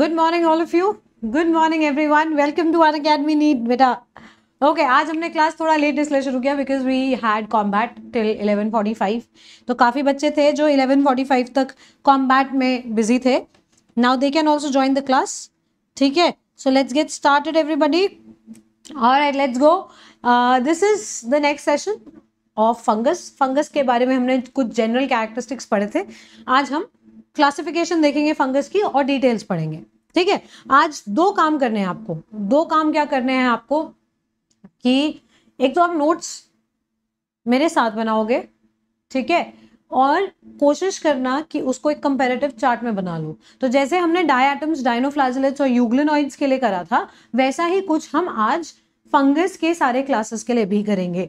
Good morning all of you good morning everyone welcome to our academy NEET बेटा okay आज हमने class थोड़ा late इसलिए शुरू किया because we had combat till 11:45 तो काफ़ी बच्चे थे जो 11:45 तक कॉम्बैट में बिजी थे now they can also join the class ठीक है so let's get start everybody और एट let's go this is the next session of fungus fungus के बारे में हमने कुछ जनरल कैरेक्टरिस्टिक्स पढ़े थे आज हम क्लासिफिकेशन देखेंगे फंगस की और डिटेल्स पढ़ेंगे ठीक है आज दो काम करने हैं आपको दो काम क्या करने हैं आपको कि एक तो आप नोट्स मेरे साथ बनाओगे ठीक है और कोशिश करना कि उसको एक कंपेरेटिव चार्ट में बना लो तो जैसे हमने डायटम्स डायनोफ्लाजिलेट्स और यूग्लिनॉइड्स के लिए करा था वैसा ही कुछ हम आज फंगस के सारे क्लासेस के लिए भी करेंगे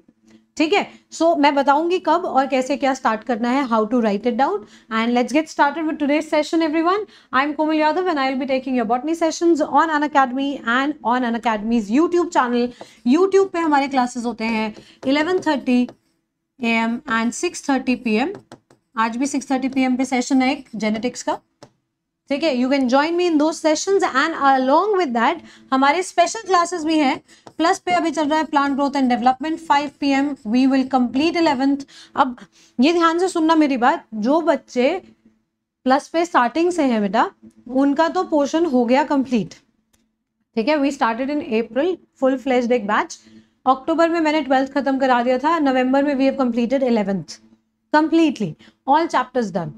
ठीक है सो मैं बताऊंगी कब और कैसे क्या स्टार्ट करना है how to write it down and let's get started with today session everyone I am Komal Yadav and I will be taking your botany sessions on Unacademy and on Unacademy's YouTube channel YouTube पे हमारे classes होते हैं eleven thirty AM and six thirty PM आज भी six thirty PM पे session है एक genetics का ठीक है यू कैन ज्वाइन मी इन दो sessions and along with that हमारे स्पेशल क्लासेस भी हैं प्लस पे अभी चल रहा है plant growth and development 5 PM we will complete eleventh अब ये ध्यान से सुनना मेरी बात जो बच्चे प्लस पे स्टार्टिंग से हैं बेटा उनका तो पोर्शन हो गया कंप्लीट ठीक है we started in April full fledged एक बैच अक्टूबर में मैंने ट्वेल्थ खत्म करा दिया था नवंबर में we have completed eleventh completely all chapters done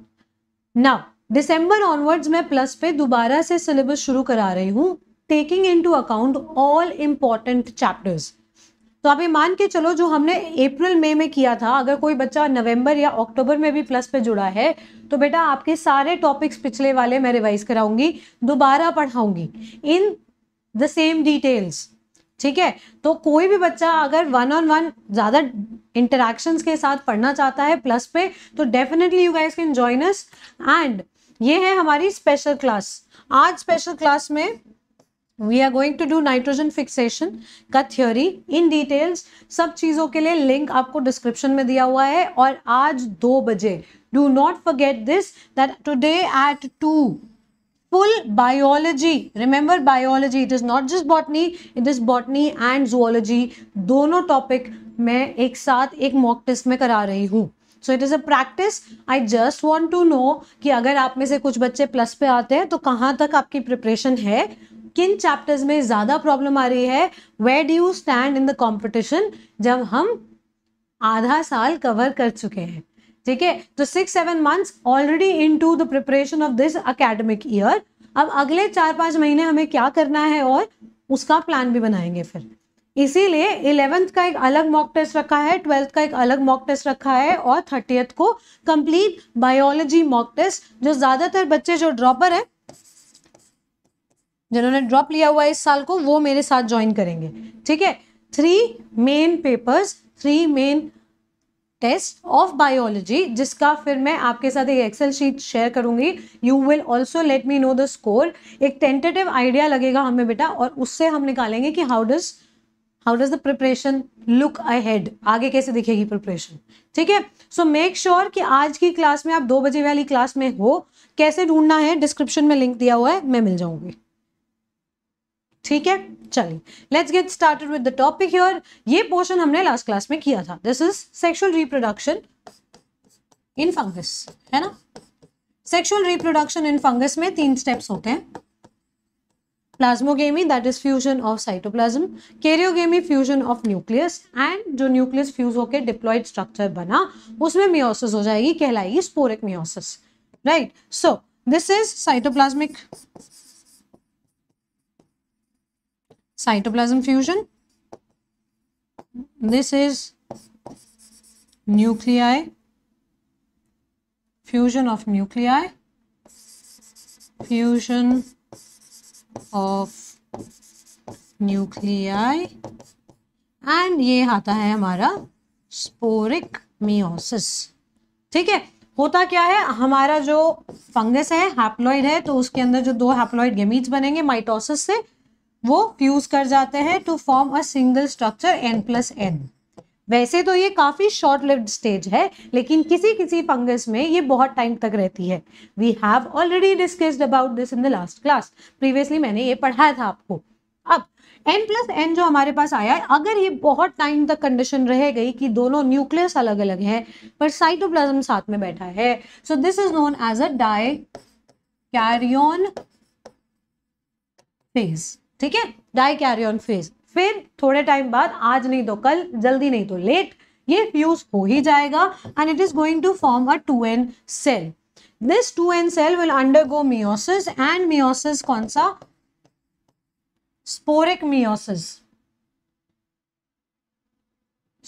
now December onwards मैं प्लस पे दोबारा से सिलेबस शुरू करा रही हूँ taking into account all important chapters तो आप ये मान के चलो जो हमने अप्रैल मई में किया था अगर कोई बच्चा नवंबर या अक्टूबर में भी प्लस पे जुड़ा है तो बेटा आपके सारे टॉपिक्स पिछले वाले मैं रिवाइज कराऊंगी दोबारा पढ़ाऊंगी इन द सेम डिटेल्स ठीक है तो कोई भी बच्चा अगर वन ऑन वन ज़्यादा इंटरेक्शंस के साथ पढ़ना चाहता है प्लस पे तो definitely you guys can join us and ये है हमारी स्पेशल क्लास आज स्पेशल क्लास में we are going to do nitrogen fixation का थ्योरी इन डिटेल्स सब चीज़ों के लिए लिंक आपको डिस्क्रिप्शन में दिया हुआ है और आज दो बजे do not forget this that today at two full biology remember biology it is not just botany it is botany and zoology दोनों टॉपिक मैं एक साथ एक मॉक टेस्ट में करा रही हूँ so it is a practice I just want to know कि अगर आप में से कुछ बच्चे प्लस पे आते हैं तो कहाँ तक आपकी प्रिपरेशन है किन चैप्टर्स में ज़्यादा प्रॉब्लम आ रही है where do you stand in the competition जब हम आधा साल कवर कर चुके हैं ठीक है तो six seven months already into the preparation of this academic year अब अगले चार पाँच महीने हमें क्या करना है और उसका प्लान भी बनाएंगे फिर इसीलिए इलेवेंथ का एक अलग मॉक टेस्ट रखा है ट्वेल्थ का एक अलग मॉक टेस्ट रखा है और थर्टियथ को कंप्लीट बायोलॉजी मॉक टेस्ट जो ज़्यादातर बच्चे जो ड्रॉपर हैं जिन्होंने ड्रॉप लिया हुआ है इस साल को वो मेरे साथ ज्वाइन करेंगे ठीक है three main papers three main test of biology जिसका फिर मैं आपके साथ एक एक्सेल शीट शेयर करूंगी you will also let me know the score एक टेंटेटिव आइडिया लगेगा हमें बेटा और उससे हम निकालेंगे कि how does how does the preparation look ahead आगे कैसे दिखेगी प्रिपरेशन ठीक है सो मेक श्योर कि आज की क्लास में आप दो बजे वाली क्लास में हो कैसे ढूंढना है डिस्क्रिप्शन में लिंक दिया हुआ है मैं मिल जाऊंगी ठीक है चलिए let's get started with the topic here ये पोर्शन हमने लास्ट क्लास में किया था this is sexual reproduction in fungus है ना सेक्सुअल रिप्रोडक्शन इन फंगस में तीन स्टेप्स होते हैं plasmogamy that is fusion of cytoplasm karyogamy fusion of nucleus and जो न्यूक्लियस फ्यूज होकर डिप्लॉयड स्ट्रक्चर बना उसमें मियोसिस हो जाएगी कहलाएगी sporic meiosis right so this is cytoplasmic cytoplasm fusion this is nuclei fusion of nuclei fusion of nuclei and ये आता है हमारा स्पोरिक मियोसिस ठीक है होता क्या है हमारा जो फंगस है हैप्लॉइड है तो उसके अंदर जो दो हैप्लॉइड गेमीट्स बनेंगे माइटोसिस से वो फ्यूज कर जाते हैं to form a single structure n plus n वैसे तो ये काफ़ी शॉर्ट लिव्ड स्टेज है लेकिन किसी किसी फंगस में ये बहुत टाइम तक रहती है we have already discussed about this in the last class previously मैंने ये पढ़ाया था आपको अब एन प्लस एन जो हमारे पास आया है अगर ये बहुत टाइम तक कंडीशन रह गई कि दोनों न्यूक्लियस अलग अलग हैं पर साइटोप्लाज्म साथ में बैठा है so this is known as a dikaryon phase ठीक है डाई कैरियन फेज फिर थोड़े टाइम बाद आज नहीं तो कल जल्दी नहीं तो लेट ये फ्यूज हो ही जाएगा and it is going to form a two n cell this two n cell will undergo meiosis and meiosis कौन सा sporic meiosis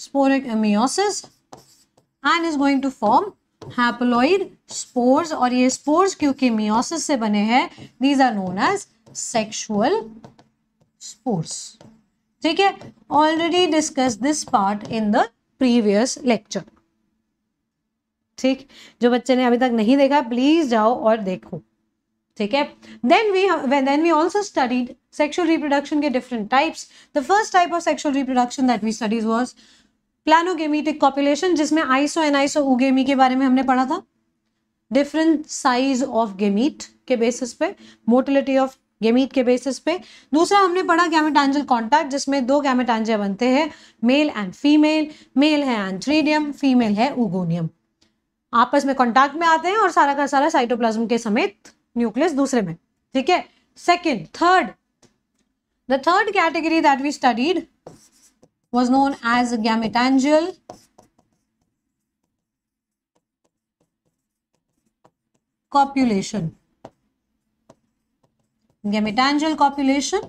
sporic meiosis and is going to form haploid spores और ये spores क्योंकि meiosis से बने हैं these are known as sexual spores ठीक है already discuss this part in the previous lecture ठीक जो बच्चे ने अभी तक नहीं देखा प्लीज जाओ और देखो ठीक है then we then we also studied sexual reproduction के different types the first type of sexual reproduction that we studies was planogametic copulation जिसमें आइसो एन आइसो उगेमी के बारे में हमने पढ़ा था डिफरेंट साइज ऑफ गेमीट के बेसिस पे मोटिलिटी ऑफ गेमीट के बेसिस पे दूसरा हमने पढ़ा गैमेटांजल कॉन्टैक्ट जिसमें दो गैमेटांजे बनते हैं मेल एंड फीमेल मेल है एंथ्रीडियम फीमेल है उगोनियम आपस में कॉन्टैक्ट में आते हैं और सारा का सारा साइटोप्लाज्म के समेत न्यूक्लियस दूसरे में ठीक है second third the third category that we studied was known as gametangial copulation gamete copulation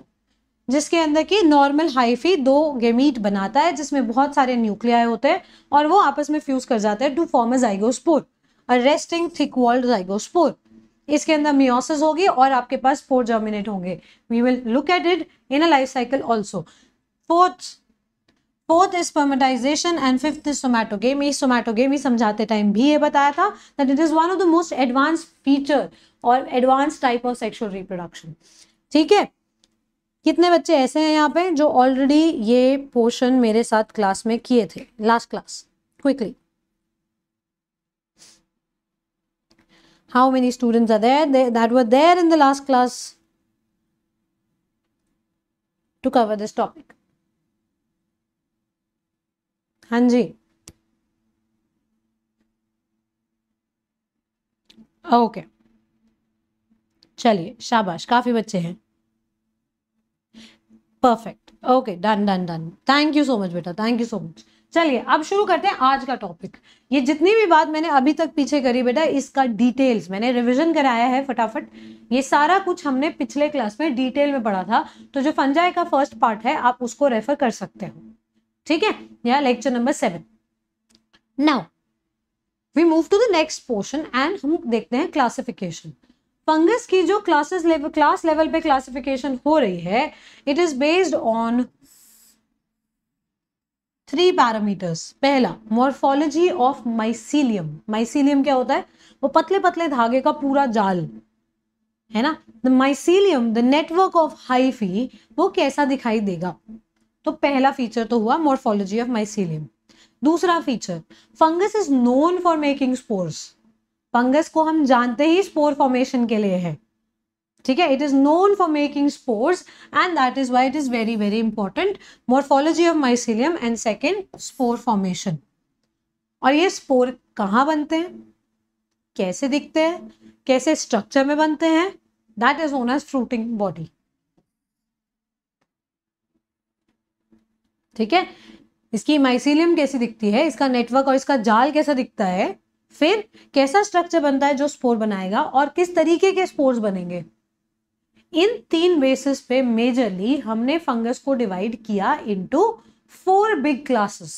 जिसके अंदर की नॉर्मल हाइफी दो गेमीट बनाता है जिसमें बहुत सारे न्यूक्लियाई होते हैं और वो आपस में फ्यूज कर जाते हैं to form a zygospore resting thick walled zygospore इसके अंदर मियोसिस होगी और आपके पास फोर जर्मिनेट होंगे we will look at it in a life cycle also fourth fourth is spermatization and fifth is somatogamy ही समझाते टाइम भी ये बताया था that it is one of the most advance feature और advance type of sexual reproduction ठीक है कितने बच्चे ऐसे हैं यहाँ पे जो ऑलरेडी ये पोर्शन मेरे साथ क्लास में किए थे last class quickly how many students are there that were there in the last class to cover this topic हाँ जी ओके चलिए शाबाश काफ़ी बच्चे हैं perfect okay done done done thank you so much बेटा थैंक यू सो मच चलिए अब शुरू करते हैं आज का टॉपिक ये जितनी भी बात मैंने अभी तक पीछे करी बेटा इसका डिटेल्स मैंने रिवीजन कराया है फटाफट ये सारा कुछ हमने पिछले क्लास में डिटेल में पढ़ा था तो जो फंजाई का फर्स्ट पार्ट है आप उसको रेफर कर सकते हो ठीक है या lecture number seven now we move to the next portion and हम देखते हैं क्लासिफिकेशन फंगस की जो क्लासेस लेवल क्लास लेवल पे क्लासिफिकेशन हो रही है it is based on three parameters पहला मॉर्फोलॉजी ऑफ माइसीलियम माइसीलियम क्या होता है वो पतले पतले धागे का पूरा जाल है ना the mycelium the network of hyphae वो कैसा दिखाई देगा तो पहला फीचर तो हुआ मोर्फोलॉजी ऑफ माइसीलियम दूसरा feature fungus is known for making spores fungus को हम जानते ही स्पोर फॉर्मेशन के लिए है ठीक है it is known for making spores and that is why it is very very important morphology of mycelium and second spore formation और ये स्पोर कहाँ बनते हैं कैसे दिखते हैं कैसे स्ट्रक्चर में बनते हैं that is known as fruiting body ठीक है इसकी माइसिलियम कैसी दिखती है इसका नेटवर्क और इसका जाल कैसा दिखता है फिर कैसा स्ट्रक्चर बनता है जो स्पोर बनाएगा और किस तरीके के स्पोर्स बनेंगे इन तीन बेसिस पे मेजरली हमने फंगस को डिवाइड किया इनटू फोर बिग क्लासेस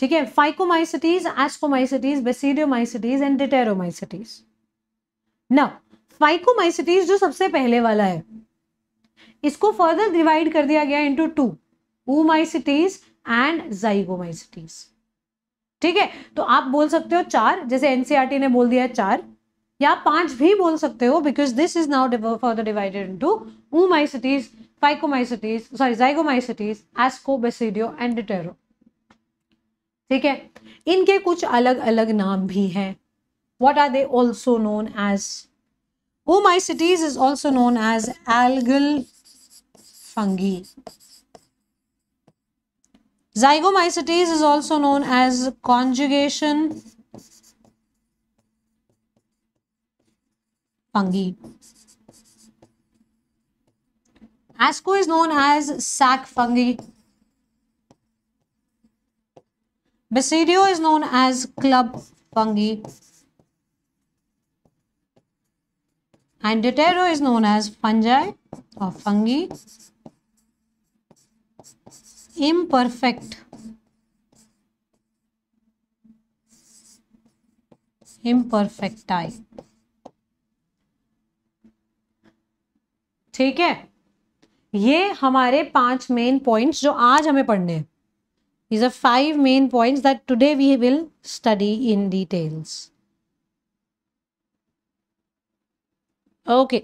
ठीक है Phycomycetes Ascomycetes Basidiomycetes and Deuteromycetes ना फाइकोमाइसिटीज जो सबसे पहले वाला है इसको फर्दर डिवाइड कर दिया गया into two Oomycetes and Zygomycetes ठीक है तो आप बोल सकते हो चार जैसे एनसीआरटी e ने बोल दिया चार या पांच भी बोल सकते हो because this is now for the divided into Oomycetes Phycomycetes sorry Zygomycetes asco basidio and deutero ठीक है इनके कुछ अलग अलग नाम भी हैं what are they also known as omycetes is also known as algal fungi Zygomycetes is also known as conjugation fungi. Asco is known as sac fungi. Basidio is known as club fungi. And Deutero is known as fungi or fungi. imperfect imperfecti ठीक है ये हमारे पांच main points जो आज हमें पढ़ने हैं these are five main points that today we will study in details okay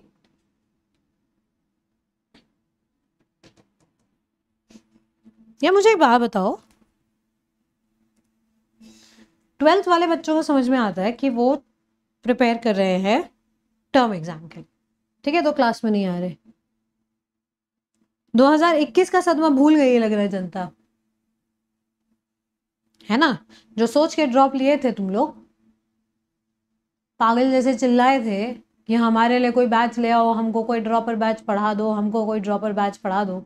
या मुझे एक बात बताओ ट्वेल्थ वाले बच्चों को समझ में आता है कि वो प्रिपेयर कर रहे हैं टर्म एग्जाम के लिए ठीक है तो क्लास में नहीं आ रहे 2021 का सदमा भूल गई है लग रहा है जनता है ना जो सोच के ड्रॉप लिए थे तुम लोग पागल जैसे चिल्लाए थे कि हमारे लिए कोई बैच ले आओ हमको कोई ड्रॉपर बैच पढ़ा दो हमको कोई ड्रॉपर बैच पढ़ा दो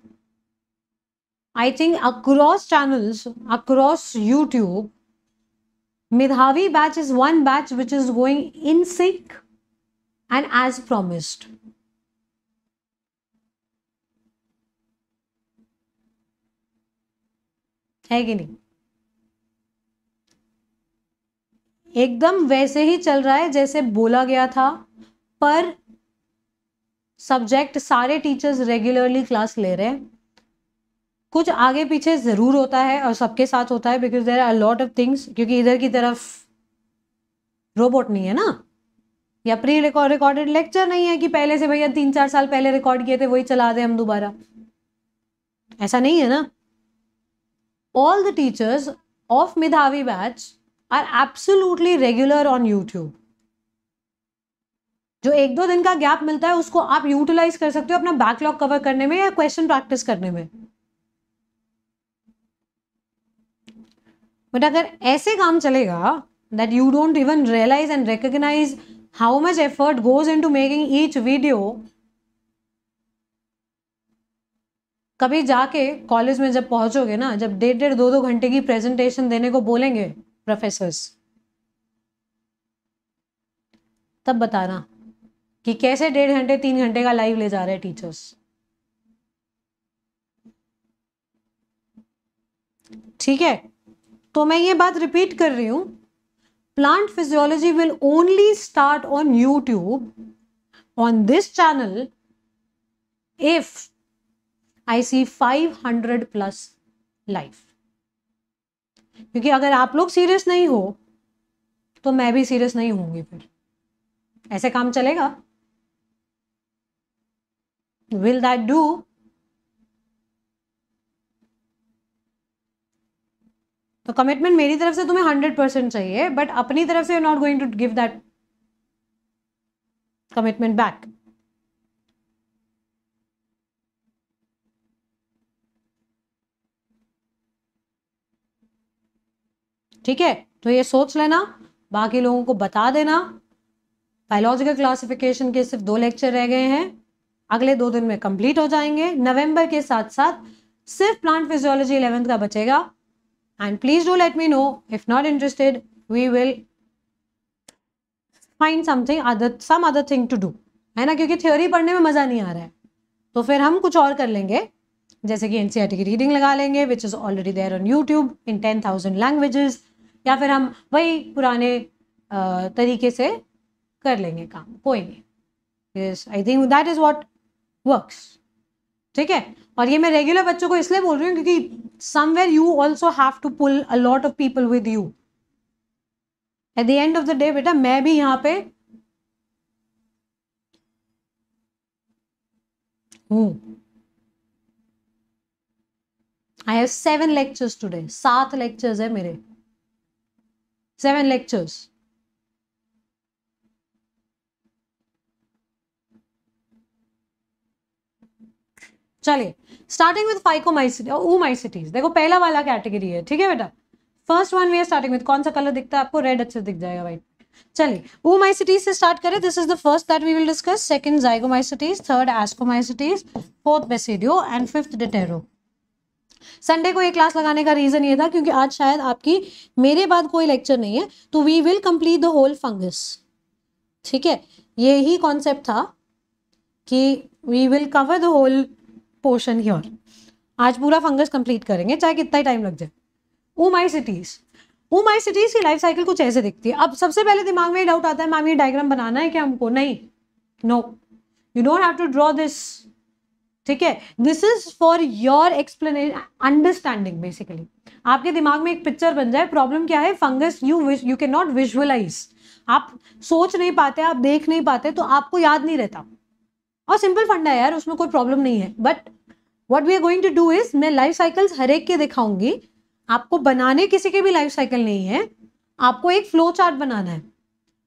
I think across channels, across YouTube, Midhavi batch is one batch which is going in sync and as promised. है कि नहीं एकदम वैसे ही चल रहा है जैसे बोला गया था पर सब्जेक्ट सारे टीचर्स रेगुलरली क्लास ले रहे हैं कुछ आगे पीछे ज़रूर होता है और सबके साथ होता है because there are lot of things क्योंकि इधर की तरफ रोबोट नहीं है ना या प्री रिकॉर्ड रिकॉर्डेड लेक्चर नहीं है कि पहले से भैया तीन चार साल पहले रिकॉर्ड किए थे वही चला दें हम दोबारा ऐसा नहीं है ना all the teachers of Medhavi batch are absolutely regular on YouTube जो एक दो दिन का गैप मिलता है उसको आप यूटिलाइज कर सकते हो अपना बैकलॉग कवर करने में या क्वेश्चन प्रैक्टिस करने में बट अगर ऐसे काम चलेगा that you don't even realise and recognise how much effort goes into making each video कभी जाके कॉलेज में जब पहुंचोगे ना जब डेढ़ डेढ़ दो दो घंटे की प्रेजेंटेशन देने को बोलेंगे प्रोफेसर्स तब बताना कि कैसे डेढ़ घंटे तीन घंटे का लाइव ले जा रहे हैं टीचर्स ठीक है तो मैं ये बात रिपीट कर रही हूं plant physiology will only start on YouTube on this channel if I see five hundred plus life क्योंकि अगर आप लोग सीरियस नहीं हो तो मैं भी सीरियस नहीं होंगी फिर ऐसे काम चलेगा विल दैट डू तो कमिटमेंट मेरी तरफ से तुम्हें हंड्रेड परसेंट चाहिए बट अपनी तरफ से you not going to give that commitment back ठीक है तो ये सोच लेना बाकी लोगों को बता देना बायोलॉजिकल क्लासिफिकेशन के सिर्फ दो लेक्चर रह गए हैं अगले दो दिन में कंप्लीट हो जाएंगे नवंबर के साथ साथ सिर्फ प्लांट फिजियोलॉजी इलेवेंथ का बचेगा and please do let me know if not interested we will find something other some other thing to do है ना क्योंकि थ्योरी पढ़ने में मज़ा नहीं आ रहा है तो फिर हम कुछ और कर लेंगे जैसे कि एन की रीडिंग लगा लेंगे which is already there on YouTube in ten thousand languages या फिर हम वही पुराने तरीके से कर लेंगे काम कोई नहीं I think that is what work ठीक है और ये मैं रेगुलर बच्चों को इसलिए बोल रही हूँ क्योंकि somewhere you also have to pull a lot of people with you at the end of the day बेटा मैं भी यहां पे हूं I have seven lectures today सात लेक्चर्स है मेरे सेवन लेक्चर्स चलिए स्टार्टिंग विद फाइको फाइकोमाइसिटी और ऊमाइसिटीज देखो पहला वाला कैटेगरी है ठीक है बेटा first one we are starting with कौन सा कलर दिखता है आपको रेड अच्छे दिख जाएगा वाइट चलिए वो ऊमाइसिटीज से स्टार्ट करें this is the first that we will discuss second zygo Zygomycetes third asco Ascomycetes fourth basidio and fifth deutero Sunday को एक क्लास लगाने का रीज़न ये था क्योंकि आज शायद आपकी मेरे बाद कोई लेक्चर नहीं है तो we will complete the whole fungus ठीक है ये ही कॉन्सेप्ट था कि we will cover the whole portion here आज पूरा फंगस कंप्लीट करेंगे चाहे कितना ही टाइम लग जाए माई सिटीज माई सिटीज की लाइफ साइकिल कुछ ऐसे दिखती है अब सबसे पहले दिमाग में ही डाउट आता है मैम ये डायग्राम बनाना है क्या हमको नहीं no you don't have to draw this ठीक है this is for your explanation understanding basically आपके दिमाग में एक पिक्चर बन जाए प्रॉब्लम क्या है fungus you you can not visualise आप सोच नहीं पाते आप देख नहीं पाते तो आपको याद नहीं रहता और सिंपल फंडा है यार उसमें कोई प्रॉब्लम नहीं है but what we are going to do is मैं लाइफ साइकिल्स हर एक के दिखाऊंगी आपको बनाने किसी के भी लाइफ साइकिल नहीं है आपको एक फ्लो चार्ट बनाना है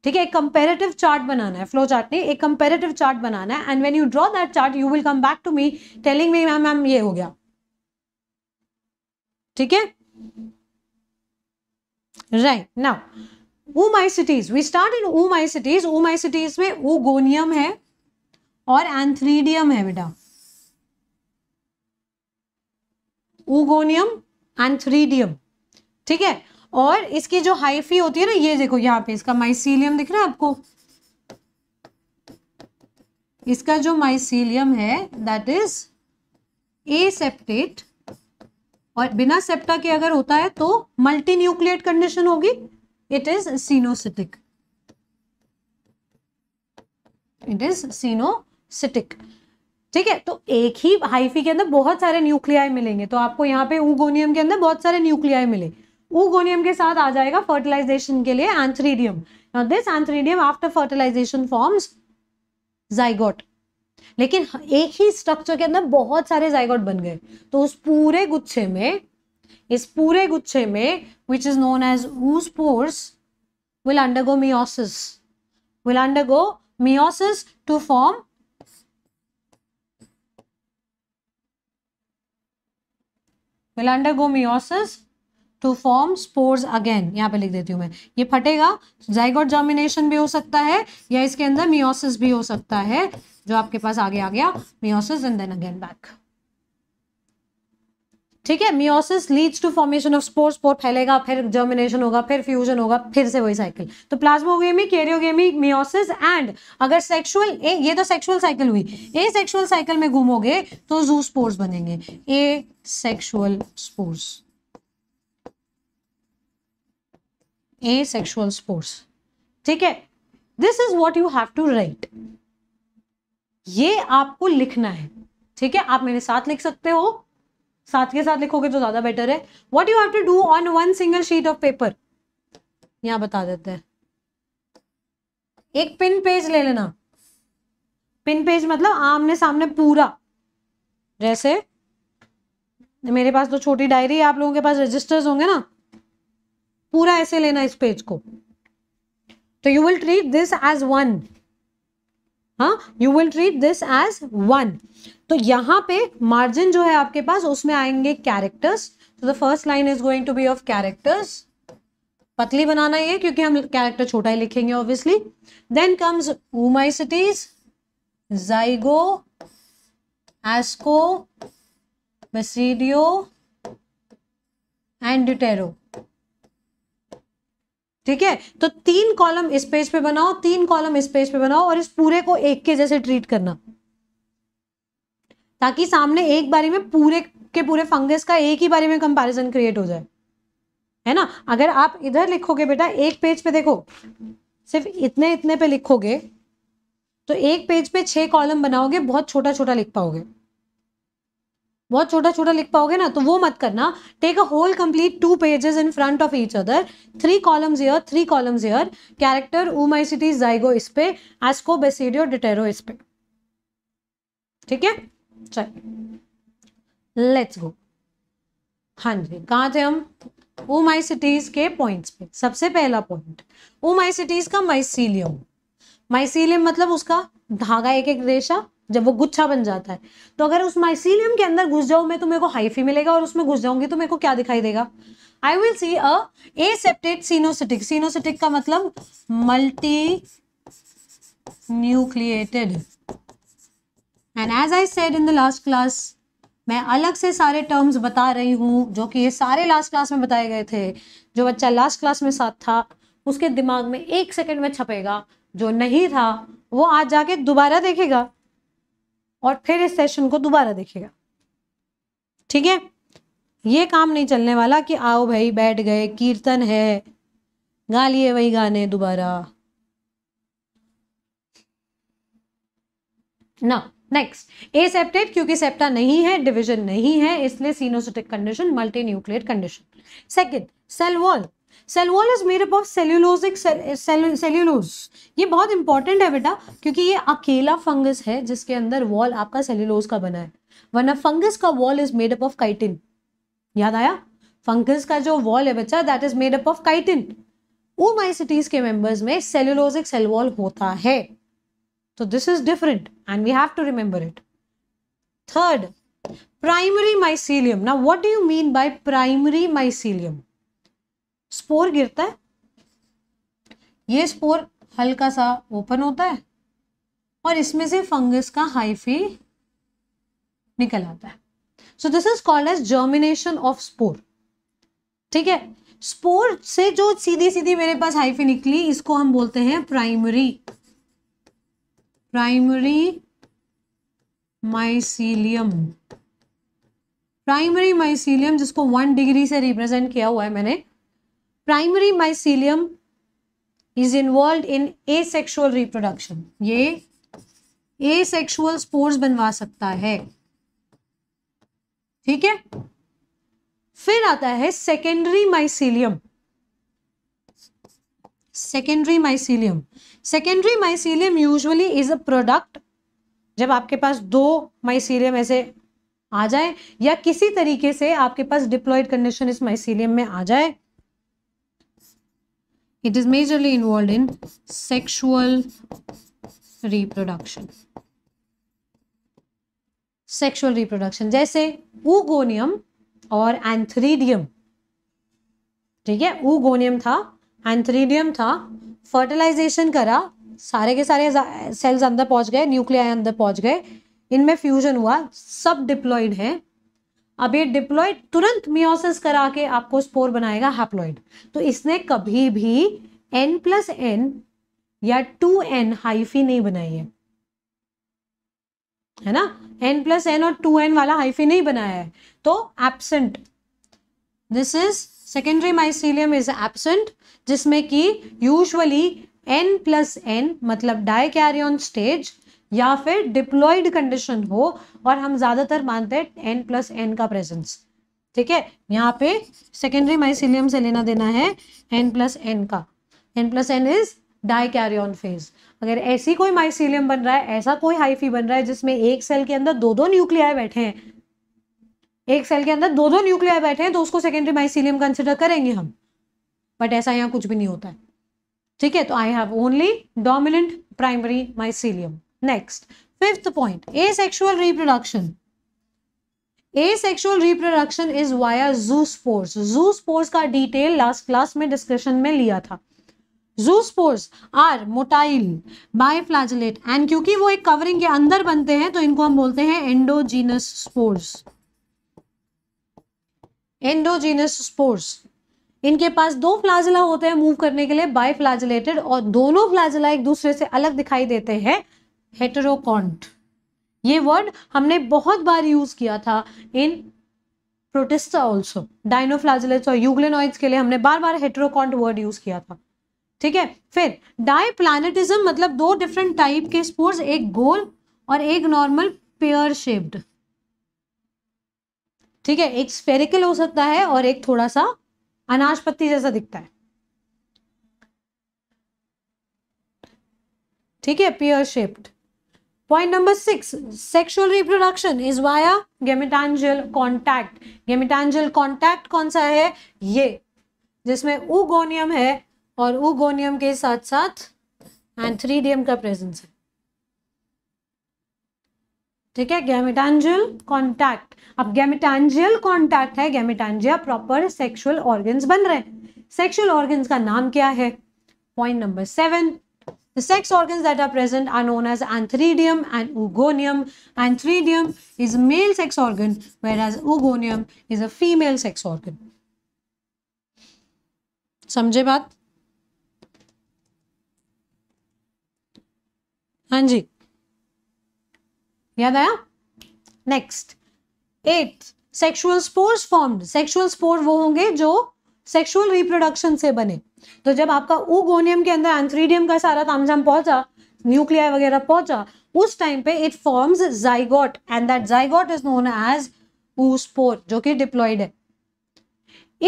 ठीक है एक कंपेरेटिव चार्ट बनाना है फ्लो चार्ट नहीं एक कंपेरेटिव चार्ट बनाना है and when you draw that chart you will come back to me telling me ma'am ma'am ये हो गया ठीक है right now Oomycetes we start in my cities ऊ माई सिटीज में ऊ गोनियम है और एंथ्रीडियम है बेटा उगोनियम एंथ्रीडियम ठीक है और इसकी जो हाइफी होती है ना ये देखो यहाँ पे इसका माइसीलियम दिख रहा है आपको इसका जो माइसीलियम है दैट इज एसेप्टेट और बिना सेप्टा के अगर होता है तो मल्टी न्यूक्लियट कंडीशन होगी it is coenocytic it is coenocytic ठीक है तो एक ही हाइफी के अंदर बहुत सारे न्यूक्लियाई मिलेंगे तो आपको यहाँ पे ऊगोनियम के अंदर बहुत सारे न्यूक्लियाई मिले ऊगोनियम के साथ आ जाएगा फर्टिलाइजेशन के लिए antheridium this antheridium after fertilisation forms zygote लेकिन एक ही स्ट्रक्चर के अंदर बहुत सारे जाइगोट बन गए तो उस पूरे गुच्छे में इस पूरे गुच्छे में विच इज नोन एज ऊस pores will undergo meiosis will undergo meiosis to form will go meiosis to form spores again यहाँ पे लिख देती हूँ मैं ये फटेगा जाइगोट जर्मिनेशन भी हो सकता है या इसके अंदर मियोसिस भी हो सकता है जो आपके पास आगे आ गया meiosis and then again back ठीक है meiosis leads to formation of spore spore फैलेगा फिर जर्मिनेशन होगा फिर फ्यूजन होगा फिर से वही साइकिल तो प्लाज्मोगेमी कैरियोगेमी मियोसिस एंड अगर सेक्सुअल ए ये तो सेक्सुअल साइकिल हुई ए सेक्सुअल साइकिल में घूमोगे तो जू स्पोर्स बनेंगे asexual spores asexual spores ठीक है this is what you have to write ये आपको लिखना है ठीक है आप मेरे साथ लिख सकते हो साथ के साथ लिखोगे तो ज़्यादा बेटर है what you have to do on one single sheet of paper यहाँ बता देते हैं एक पिन पेज ले लेना पिन पेज मतलब आमने सामने पूरा जैसे मेरे पास तो छोटी डायरी है आप लोगों के पास रजिस्टर्स होंगे ना पूरा ऐसे लेना इस पेज को तो you will treat this as one हाँ you will treat this as one तो यहाँ पे मार्जिन जो है आपके पास उसमें आएंगे कैरेक्टर्स तो the first line is going to be of characters पतली बनाना ही है क्योंकि हम कैरेक्टर छोटा ही लिखेंगे obviously then comes cetes zygo asco basidio and deutero ठीक है तो तीन कॉलम इस पेज पे बनाओ तीन कॉलम इस पेज पे बनाओ और इस पूरे को एक के जैसे ट्रीट करना ताकि सामने एक बारी में पूरे के पूरे फंगस का एक ही बारी में कंपैरिजन क्रिएट हो जाए है ना अगर आप इधर लिखोगे बेटा एक पेज पे देखो सिर्फ इतने इतने पे लिखोगे तो एक पेज पे छह कॉलम बनाओगे बहुत छोटा छोटा लिख पाओगे बहुत छोटा छोटा लिख पाओगे ना तो वो मत करना take a whole complete two pages in front of each other three columns here three columns here character Oomycete zygo इस पे एस्को बेसिडियो डिटेरो इस पे ठीक है चल लेट्स गो हाँ जी कहाँ थे हम ओ माई सिटीज के पॉइंट्स पे सबसे पहला पॉइंट ओ माई सिटीज का माइसीलियम माइसीलियम मतलब उसका धागा एक एक रेशा जब वो गुच्छा बन जाता है तो अगर उस माइसीलियम के अंदर घुस जाऊं मैं तो मेरे को हाइफी मिलेगा और उसमें घुस जाऊंगी तो मेरे को क्या दिखाई देगा I will see a aseptate coenocytic coenocytic का मतलब multinucleated and as I said in the last class मैं अलग से सारे टर्म्स बता रही हूँ जो कि ये सारे लास्ट क्लास में बताए गए थे जो बच्चा लास्ट क्लास में साथ था उसके दिमाग में एक सेकेंड में छपेगा जो नहीं था वो आज जाके दोबारा देखेगा और फिर इस सेशन को दोबारा देखेगा ठीक है ये काम नहीं चलने वाला कि आओ भाई बैठ गए कीर्तन है गा लिए वही गाने दोबारा ना नेक्स्ट ए सेप्टेट क्योंकि सेप्टा नहीं है डिवीजन नहीं है इसलिए coenocytic condition multinuclear condition second cell wall cell wall is made up of cellulosic cellulose ये बहुत इंपॉर्टेंट है बेटा क्योंकि ये अकेला फंगस है जिसके अंदर वॉल आपका सेल्यूलोज का बना है वरना फंगस का wall is made up of chitin याद आया फंगस का जो वॉल है बच्चा that is made up of chitin Oomycetes के मेंबर्स में सेल्यूलोजिक सेल वॉल होता है So this is different and we have to remember it. Third, primary mycelium. Now what do you mean by primary mycelium? Spore गिरता है ये spore हल्का सा open होता है और इसमें से फंगस का हाइफी निकल आता है so this is called as germination of spore ठीक है स्पोर से जो सीधी सीधी मेरे पास हाइफी निकली इसको हम बोलते हैं primary primary mycelium primary mycelium जिसको वन डिग्री से रिप्रेजेंट किया हुआ है मैंने primary mycelium is involve in asexual reproduction ये ए सेक्शुअल स्पोर्स बनवा सकता है ठीक है फिर आता है secondary mycelium secondary mycelium secondary mycelium usually is a product जब आपके पास दो माइसीलियम ऐसे आ जाए या किसी तरीके से आपके पास डिप्लॉयड कंडीशन इस माइसीलियम में आ जाए it is majorly involve in sexual reproduction sexual reproduction जैसे ऊगोनियम और एंथ्रीडियम ठीक है ऊगोनियम था एंथ्रीडियम था फर्टिलाइजेशन करा सारे के सारे सेल्स अंदर पहुंच गए न्यूक्लियाई अंदर पहुंच गए इनमें फ्यूजन हुआ सब डिप्लॉइड है अब ये डिप्लॉइड तुरंत मियोसिस करा के आपको स्पोर बनाएगा हैप्लॉइड तो इसने कभी भी एन प्लस एन या टू एन हाइफी नहीं बनाई है है ना एन प्लस एन और टू एन वाला हाइफी नहीं बनाया है तो absent this is secondary mycelium is absent जिसमें कि यूजुअली एन प्लस एन मतलब डाई कैरियन स्टेज या फिर डिप्लॉइड कंडीशन हो और हम ज़्यादातर मानते हैं एन प्लस एन का प्रेजेंस ठीक है यहाँ पे सेकेंडरी माइसिलियम से लेना देना है एन प्लस एन का N plus N is dikaryon phase अगर ऐसी कोई माइसिलियम बन रहा है ऐसा कोई हाइफी बन रहा है जिसमें एक सेल के अंदर दो दो न्यूक्लिया बैठे हैं एक सेल के अंदर दो दो न्यूक्लिया बैठे हैं तो उसको सेकेंडरी माइसिलियम कंसिडर करेंगे हम बट ऐसा यहाँ कुछ भी नहीं होता है ठीक है तो I have only dominant primary mycelium next fifth point sexual reproduction sexual reproduction is via zoospores zoospores का डिटेल लास्ट क्लास में डिस्कशन में लिया था zoospores are motile biflagellate and क्योंकि वो एक कवरिंग के अंदर बनते हैं तो इनको हम बोलते हैं एंडोजीनस स्पोर्स एंडोजीनस स्पोर्स इनके पास दो फ्लाजिला होते हैं मूव करने के लिए बाई फ्लाजिलेटेड और दोनों फ्लाजिला एक दूसरे से अलग दिखाई देते हैं हेटरोकॉन्ट ये वर्ड हमने बहुत बार यूज किया था इन प्रोटेस्टा ऑल्सो डाइनोफ्लाजिलेट्स और यूग्लेनोइड्स के लिए हमने बार बार हेटरोकॉन्ट वर्ड यूज किया था ठीक है फिर प्लानिटिज्म मतलब दो डिफरेंट टाइप के स्पोर्स एक गोल और एक नॉर्मल पेयर शेप्ड ठीक है एक स्पेरिकल हो सकता है और एक थोड़ा सा अनाज पत्ती जैसा दिखता है ठीक है pear shaped point number six sexual reproduction is via gametangial contact gametangial contact कौन सा है ये जिसमें उगोनियम है और उगोनियम के साथ साथ एंथ्रीडियम का प्रेजेंस है ठीक है गैमेटांजियल कॉन्टैक्ट अब गैमेटांजियल कॉन्टैक्ट है गैमेटांजिया प्रॉपर सेक्सुअल ऑर्गन बन रहे हैं सेक्सुअल ऑर्गन का नाम क्या है point number seven The sex organs that are present are known as antheridium and oogonium. Antheridium is a male sex organ, whereas oogonium is a female sex organ. समझे बात हाँ जी याद आया next eight sexual spores formed sexual spore वो होंगे जो sexual reproduction से बने तो जब आपका ओगोनियम के अंदर एंथ्रीडियम का सारा तामझाम पहुंचा न्यूक्लिया वगैरह पहुंचा उस टाइम पे it forms zygote and that zygote is known as oospore जो कि डिप्लॉइड है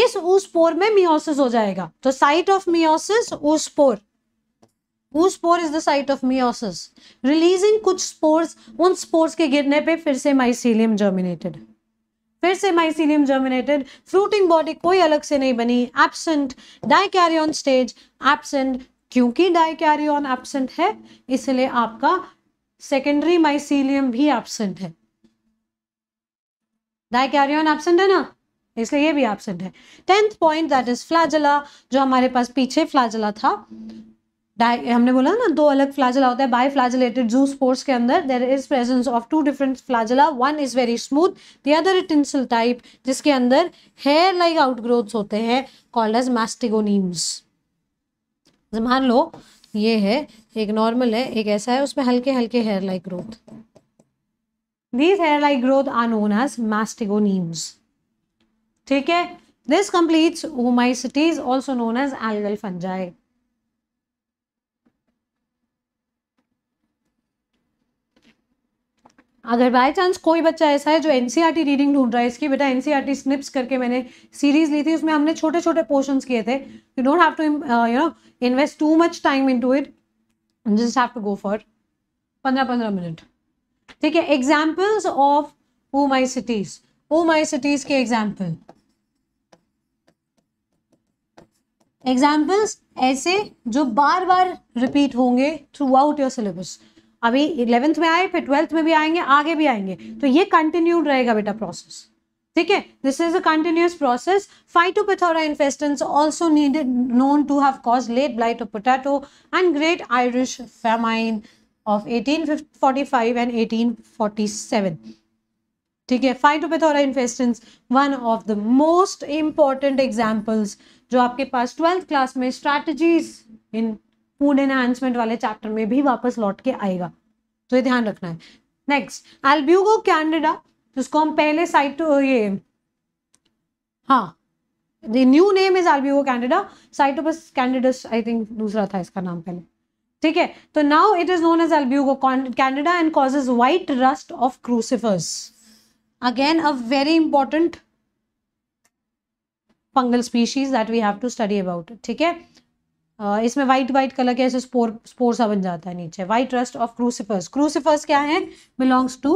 इस ऊस्पोर में मियोसिस हो जाएगा तो साइट ऑफ मियोसिस ऊस्पोर वो spore is the site of meiosis releasing कुछ स्पोर्स उन स्पोर्स के गिरने पे फिर से माइसीलियम जर्मिनेटेड फिर से माइसीलियम जर्मिनेटेड फ्रूटिंग बॉडी कोई अलग से नहीं बनी एबसेंट डाइकैरियन स्टेज एबसेंट क्योंकि डाइकैरियन एबसेंट है इसलिए आपका सेकेंडरी माइसीलियम भी एबसेंट है डाइकैरियन एबसेंट है ना इसलिए ये भी एबसेंट है tenth point that is flagella जो हमारे पास पीछे फ्लैजला था हमने बोला ना दो अलग फ्लाजिला होता है बाई फ्लाजिलेटेड जू स्पोर्ट्स के अंदर there is presence of two different flagella one is very smooth the other tinsel type जिसके अंदर हेयर लाइक आउट ग्रोथ होते हैं कॉल्ड एज मैस्टिगोनीम्स मान लो ये है एक नॉर्मल है एक ऐसा है उसमें हल्के हल्के hair like growth these hair like growth are known as mastigonemes ठीक है this completes Oomycetes also known as algal fungi अगर बाई चांस कोई बच्चा ऐसा है जो एन रीडिंग e ढूंढ रहा है इसकी बेटा एन स्निप्स e करके मैंने सीरीज ली थी उसमें हमने छोटे छोटे पोर्शन किए थे you don't have to you know invest too much time into it just have to go for पंद्रह पंद्रह मिनट ठीक है examples of oomycetes oomycetes के एग्जाम्पल एग्जाम्पल्स ऐसे जो बार बार रिपीट होंगे थ्रू आउट योर सिलेबस अभी इलेवेंथ में आए फिर ट्वेल्थ में भी आएंगे आगे भी आएंगे तो ये कंटिन्यूड रहेगा बेटा प्रोसेस ठीक है this is a continuous process Phytophthora infestans also needed known to have cause late blight of potato and great Irish famine of eighteen and eighteen ठीक है Phytophthora infestans one of the most important examples जो आपके पास twelfth class में strategies in food enhancement वाले chapter में भी वापस लौट के आएगा तो ये ध्यान रखना है नेक्स्ट एल्ब्यूगो कैनेडा जिसको हम पहले साइट ये हाँ the new name is albugo candida cytopus candidus i think dusra tha iska naam ठीक है तो now it is known as Albugo candida and causes white rust of crucifers again a very important fungal species that we have to study about ठीक है इसमें white white colour के ऐसे spore spore सा बन जाता है नीचे white rust of crucifers crucifers क्या है बिलोंग्स टू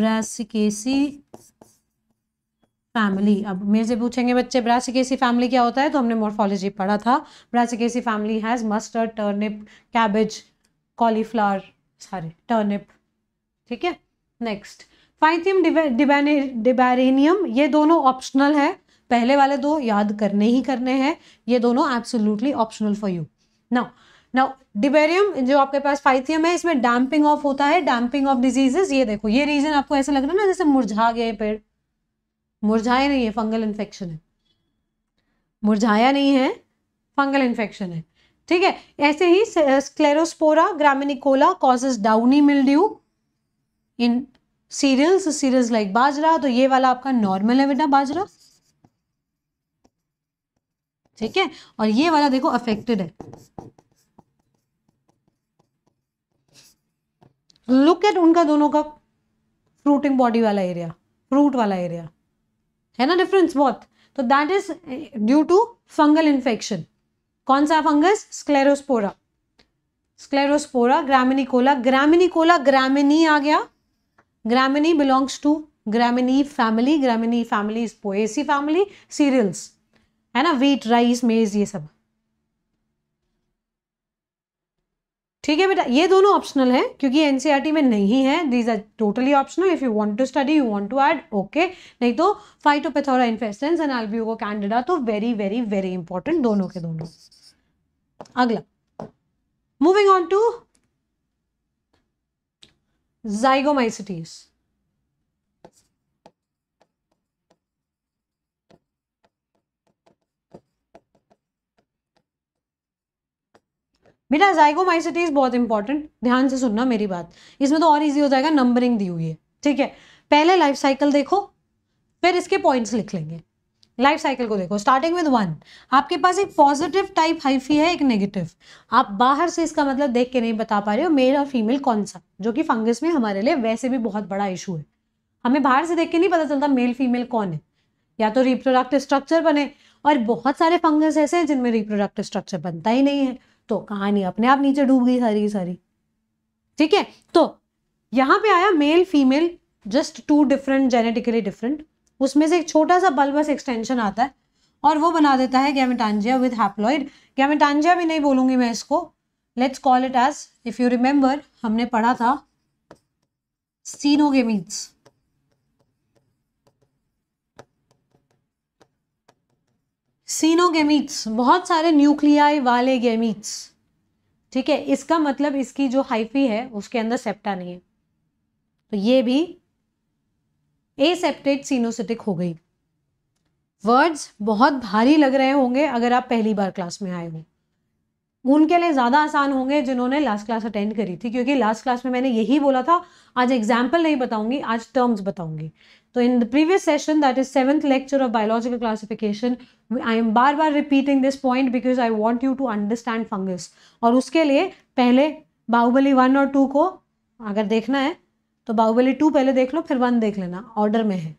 ब्रासिकेसी फैमिली अब मेरे से पूछेंगे बच्चे ब्रासिकेसी फैमिली क्या होता है तो हमने मोर्फोलॉजी पढ़ा था Brassicaceae family has mustard turnip cabbage cauliflower सारे टर्निप ठीक है नेक्स्ट फाइथियम डिबेरेनियम ये दोनों ऑप्शनल है पहले वाले दो याद करने ही करने हैं ये दोनों absolutely optional for you now now डिबेरियम जो आपके पास फाइथियम है इसमें डैम्पिंग ऑफ होता है डैम्पिंग ऑफ डिजीजेस ये देखो ये रीजन आपको ऐसा लग रहा है ना जैसे मुरझा गए पेड़ मुरझाए नहीं है फंगल इन्फेक्शन है मुरझाया नहीं है फंगल इन्फेक्शन है ठीक है ऐसे ही Sclerospora graminicola causes downy mildew in cereals cereals like bajra तो ये वाला आपका नॉर्मल है बेटा बाजरा ठीक है और ये वाला देखो अफेक्टेड है लुक एट उनका दोनों का फ्रूटिंग बॉडी वाला एरिया फ्रूट वाला एरिया है ना डिफरेंस बहुत तो that is due to fungal infection कौन सा फंगस स्क्लेरोस्पोरा स्क्लेरोस्पोरा ग्रामिनिकोला ग्रामिनिकोला ग्रामिनी आ गया Gramineae belongs to Gramineae family Gramineae family is Poaceae family cereals है ना वीट राइस मेज ये सब ठीक है बेटा ये दोनों ऑप्शनल है क्योंकि एनसीईआरटी e में नहीं है these are totally optional if you want to study you want to add okay नहीं तो Phytophthora infestans and Albugo candida तो वेरी वेरी वेरी इंपॉर्टेंट दोनों के दोनों अगला मूविंग ऑन टू जाइगोमाइसिटीज़ बेटा जाइगोमाइसिटीज बहुत इंपॉर्टेंट ध्यान से सुनना मेरी बात इसमें तो और इजी हो जाएगा नंबरिंग दी हुई है ठीक है पहले लाइफ साइकिल देखो फिर इसके पॉइंट्स लिख लेंगे लाइफ साइकिल को देखो स्टार्टिंग विद वन आपके पास एक पॉजिटिव टाइप हाइफी है एक नेगेटिव आप बाहर से इसका मतलब देख के नहीं बता पा रहे हो मेल और फीमेल कौन सा जो कि फंगस में हमारे लिए वैसे भी बहुत बड़ा इशू है हमें बाहर से देख के नहीं पता चलता मेल फीमेल कौन है या तो रिप्रोडक्टिव स्ट्रक्चर बने और बहुत सारे फंगस ऐसे हैं जिनमें रिप्रोडक्टिव स्ट्रक्चर बनता ही नहीं है तो कहानी अपने आप नीचे डूब गई सारी की सारी ठीक है तो यहां पे आया male female just two different genetically different उसमें से एक छोटा सा बल्बस एक्सटेंशन आता है और वो बना देता है गैमेटांजिया विद हैप्लॉइड गैमेटांजिया भी नहीं बोलूँगी मैं इसको let's call it as if you remember हमने पढ़ा था सीनोगेमीट्स सीनोगेमीट्स बहुत सारे न्यूक्लियाई वाले गेमीट्स ठीक है इसका मतलब इसकी जो हाइफी है उसके अंदर सेप्टा नहीं है तो ये भी एसेप्टेट सीनोसिटिक हो गई वर्ड्स बहुत भारी लग रहे होंगे अगर आप पहली बार क्लास में आए हो उनके लिए ज़्यादा आसान होंगे जिन्होंने लास्ट क्लास अटेंड करी थी क्योंकि लास्ट क्लास में मैंने यही बोला था आज एग्जाम्पल नहीं बताऊंगी आज टर्म्स बताऊंगी तो in the previous session that is seventh lecture of biological classification I am बार बार repeating this point because I want you to understand fungus और उसके लिए पहले बाहुबली वन और टू को अगर देखना है तो बाहुबली टू पहले देख लो फिर वन देख लेना ऑर्डर में है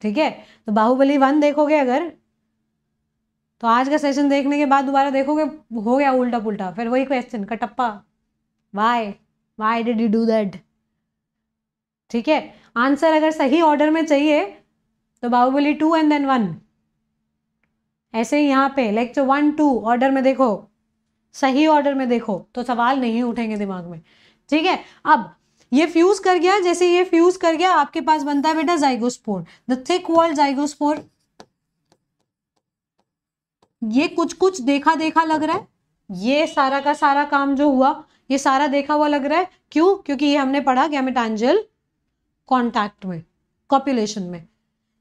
ठीक है तो बाहुबली वन देखोगे अगर तो आज का सेशन देखने के बाद दोबारा देखोगे हो गया उल्टा पुल्टा फिर वही question Kattappa why why did you do that ठीक है आंसर अगर सही ऑर्डर में चाहिए तो Baahubali two and then one ऐसे ही यहाँ पे लेक्चर वन टू ऑर्डर में देखो सही ऑर्डर में देखो तो सवाल नहीं उठेंगे दिमाग में ठीक है अब ये फ्यूज कर गया जैसे ये फ्यूज कर गया आपके पास बनता है बेटा zygospore the thick wall zygospore ये कुछ कुछ देखा देखा लग रहा है ये सारा का सारा काम जो हुआ ये सारा देखा हुआ लग रहा है क्यों क्योंकि ये हमने पढ़ा गैमिटांजल कॉन्टैक्ट में कॉपुलेशन में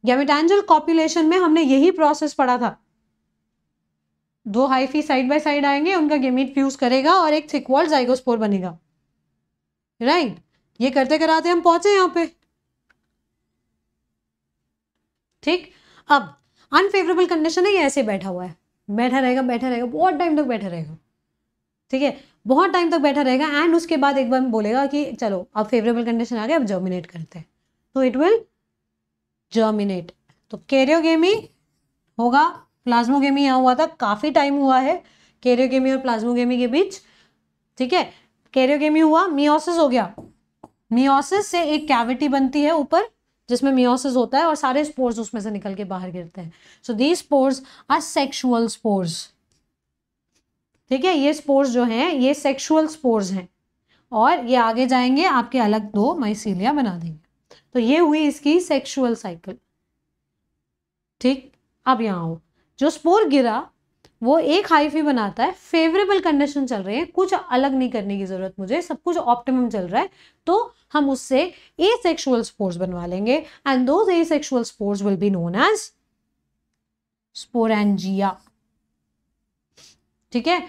गैमिटांजल कॉपुलेशन में हमने यही प्रोसेस पढ़ा था दो हाइफी साइड बाय साइड आएंगे उनका गेमिट फ्यूज करेगा और एक थिक वॉल जाइगोस्पोर बनेगा राइट right? ये करते कराते हम पहुंचे यहां पे ठीक अब अनफेवरेबल कंडीशन है ये ऐसे बैठा हुआ है बैठा रहेगा बैठा रहेगा बहुत टाइम तक बैठा रहेगा ठीक है बहुत टाइम तक बैठा रहेगा एंड उसके बाद एक बार बोलेगा कि चलो अब फेवरेबल कंडीशन आ गया अब जर्मिनेट करते हैं तो इट विल जर्मिनेट तो कैरियोगेमी होगा प्लाज्मोगेमी यहाँ हुआ था काफ़ी टाइम हुआ है कैरियोगेमी और प्लाज्मोगेमी के बीच ठीक है कैरियोगेमी हुआ मियोसिस हो गया मियोसिस से एक कैविटी बनती है ऊपर जिसमें मियोसिस होता है और सारे स्पोर्स उसमें से निकल के बाहर गिरते हैं so the spores are sexual spores ठीक है ये स्पोर्स जो हैं ये सेक्शुअल स्पोर्स हैं और ये आगे जाएंगे आपके अलग दो माइसीलिया बना देंगे तो ये हुई इसकी सेक्शुअल साइकिल ठीक अब यहाँ आओ जो स्पोर गिरा वो एक हाइफी बनाता है फेवरेबल कंडीशन चल रही है कुछ अलग नहीं करने की ज़रूरत मुझे सब कुछ ऑप्टिमम चल रहा है तो हम उससे ए सेक्शुअल स्पोर्स बनवा लेंगे and those sexual spores will be known as sporangia ठीक है